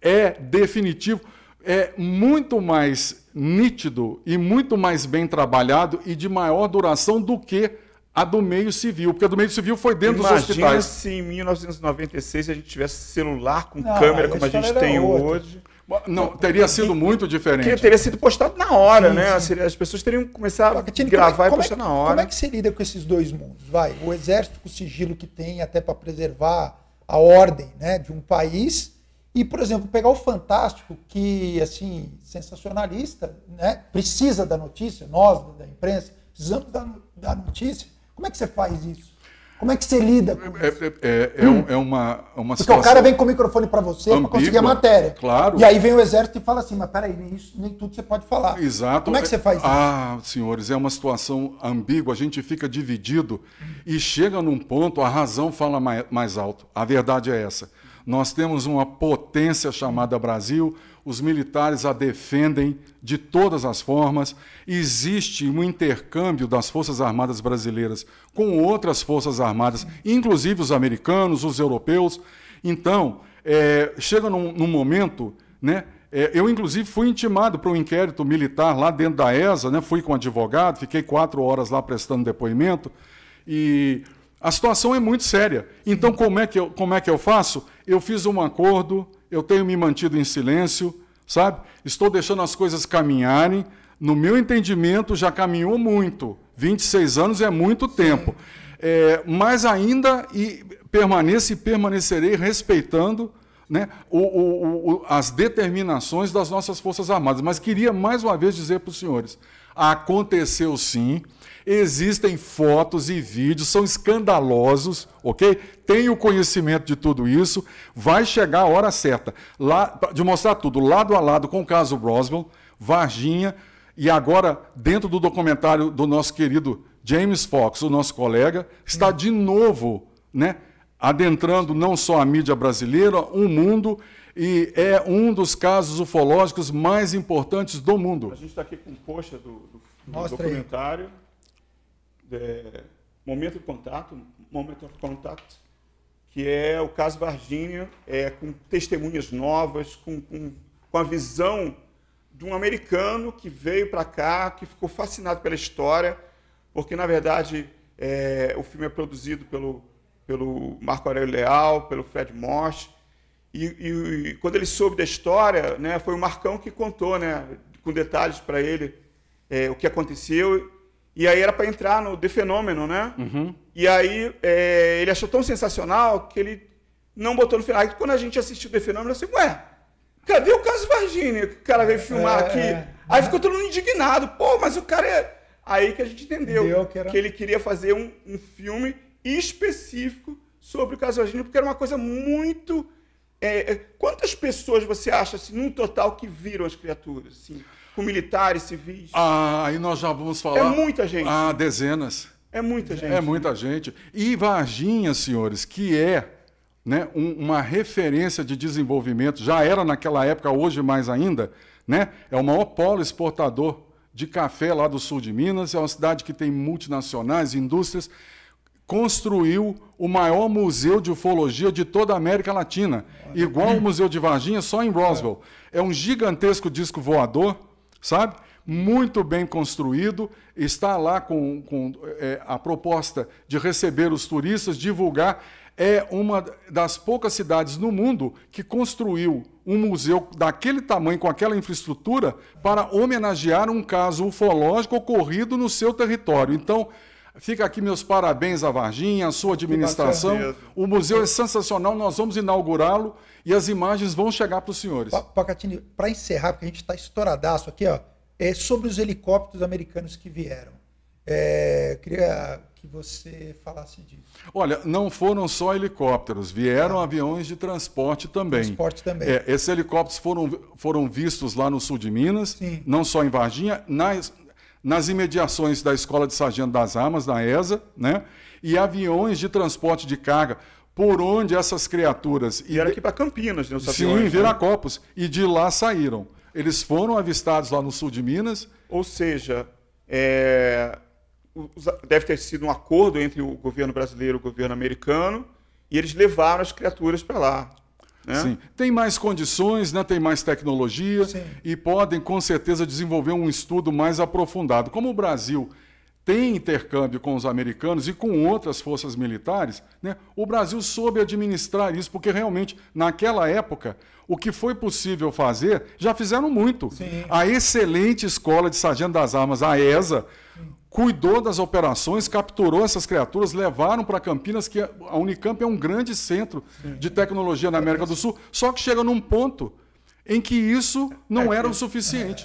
é definitivo é muito mais nítido e muito mais bem trabalhado e de maior duração do que a do meio civil, porque a do meio civil foi dentro Imagina dos hospitais. se em 1996 a gente tivesse celular com não, câmera como a gente tem outra. hoje. Não, teria sido muito diferente. Que teria sido postado na hora, sim, né? Sim. As pessoas teriam começado a é gravar é, e postar é, na hora. Como é que você lida com esses dois mundos? Vai, o exército com o sigilo que tem até para preservar a ordem né, de um país e, por exemplo, pegar o Fantástico, que, assim, sensacionalista, né? precisa da notícia, nós, da imprensa, precisamos da, da notícia. Como é que você faz isso? Como é que você lida com é, isso? É, é, hum. é uma, é uma Porque o cara vem com o microfone para você para conseguir a matéria. Claro. E aí vem o exército e fala assim, mas peraí, nem, isso, nem tudo você pode falar. Exato. Como é que você faz isso? Ah, senhores, é uma situação ambígua, a gente fica dividido hum. e chega num ponto, a razão fala mais, mais alto. A verdade é essa. Nós temos uma potência chamada Brasil, os militares a defendem de todas as formas. Existe um intercâmbio das Forças Armadas brasileiras com outras Forças Armadas, inclusive os americanos, os europeus. Então, é, chega num, num momento, né? É, eu, inclusive, fui intimado para um inquérito militar lá dentro da ESA, né? fui com um advogado, fiquei quatro horas lá prestando depoimento, e a situação é muito séria. Então, como é que eu, como é que eu faço? Eu fiz um acordo, eu tenho me mantido em silêncio, sabe? Estou deixando as coisas caminharem. No meu entendimento, já caminhou muito. 26 anos é muito tempo. É, mas ainda e permaneço e permanecerei respeitando né, o, o, o, as determinações das nossas Forças Armadas. Mas queria mais uma vez dizer para os senhores: aconteceu sim Existem fotos e vídeos, são escandalosos, ok? Tenho conhecimento de tudo isso. Vai chegar a hora certa lá, de mostrar tudo lado a lado com o caso Roswell, Varginha e agora dentro do documentário do nosso querido James Fox, o nosso colega, está de novo, né? Adentrando não só a mídia brasileira, o um mundo e é um dos casos ufológicos mais importantes do mundo. A gente está aqui com coxa poxa do, do, do documentário. Aí. É, momento de contato, momento of contact, que é o caso Varginha, é, com testemunhas novas, com, com, com a visão de um americano que veio para cá, que ficou fascinado pela história, porque, na verdade, é, o filme é produzido pelo, pelo Marco Aurélio Leal, pelo Fred Morse, e, e, e, quando ele soube da história, né, foi o Marcão que contou, né, com detalhes para ele, é, o que aconteceu, e aí era para entrar no The Fenômeno, né? Uhum. E aí é, ele achou tão sensacional que ele não botou no final. Aí quando a gente assistiu The Fenômeno, eu assim, ué, cadê o Caso Varginha? Que o cara veio é, filmar é, aqui. É. Aí ficou todo mundo indignado. Pô, mas o cara é. Aí que a gente entendeu que, era... que, ele queria fazer um, um filme específico sobre o Caso Varginha, porque era uma coisa muito. É, é, quantas pessoas você acha, assim, num total, que viram as criaturas? Assim? com militares, civis. Ah, aí nós já vamos é falar. É muita gente. Ah, dezenas. É muita gente. É muita gente. E Varginha, senhores, que é né, um, uma referência de desenvolvimento, já era naquela época, hoje mais ainda, né, é o maior polo exportador de café lá do sul de Minas, é uma cidade que tem multinacionais, indústrias, construiu o maior museu de ufologia de toda a América Latina, igual o Museu de Varginha, só em Roswell. É um gigantesco disco voador, sabe? Muito bem construído, está lá com, com é, a proposta de receber os turistas, divulgar. É uma das poucas cidades no mundo que construiu um museu daquele tamanho, com aquela infraestrutura, para homenagear um caso ufológico ocorrido no seu território. Então, Fica aqui meus parabéns à Varginha, à sua administração. O museu é sensacional, nós vamos inaugurá-lo e as imagens vão chegar para os senhores. Pacatini, para encerrar, porque a gente está estouradaço aqui, ó, é sobre os helicópteros americanos que vieram. É, queria que você falasse disso. Olha, não foram só helicópteros, vieram ah. aviões de transporte também. Transporte também. É, esses helicópteros foram, foram vistos lá no sul de Minas, Sim. não só em Varginha, nas, nas imediações da Escola de Sargento das Armas, da ESA, né? e aviões de transporte de carga por onde essas criaturas... Era aqui para Campinas, né, os aviões. Sim, né? Viracopos. Né? E de lá saíram. Eles foram avistados lá no sul de Minas. Ou seja, é... deve ter sido um acordo entre o governo brasileiro e o governo americano, e eles levaram as criaturas para lá. Né? Sim. Tem mais condições, né? tem mais tecnologia Sim. e podem, com certeza, desenvolver um estudo mais aprofundado. Como o Brasil tem intercâmbio com os americanos e com outras forças militares, né? o Brasil soube administrar isso, porque realmente, naquela época, o que foi possível fazer, já fizeram muito. Sim. A excelente escola de sargento das armas, a ESA, cuidou das operações, capturou essas criaturas, levaram para Campinas, que a Unicamp é um grande centro Sim. de tecnologia na América do Sul, só que chega num ponto em que isso não é. era o suficiente.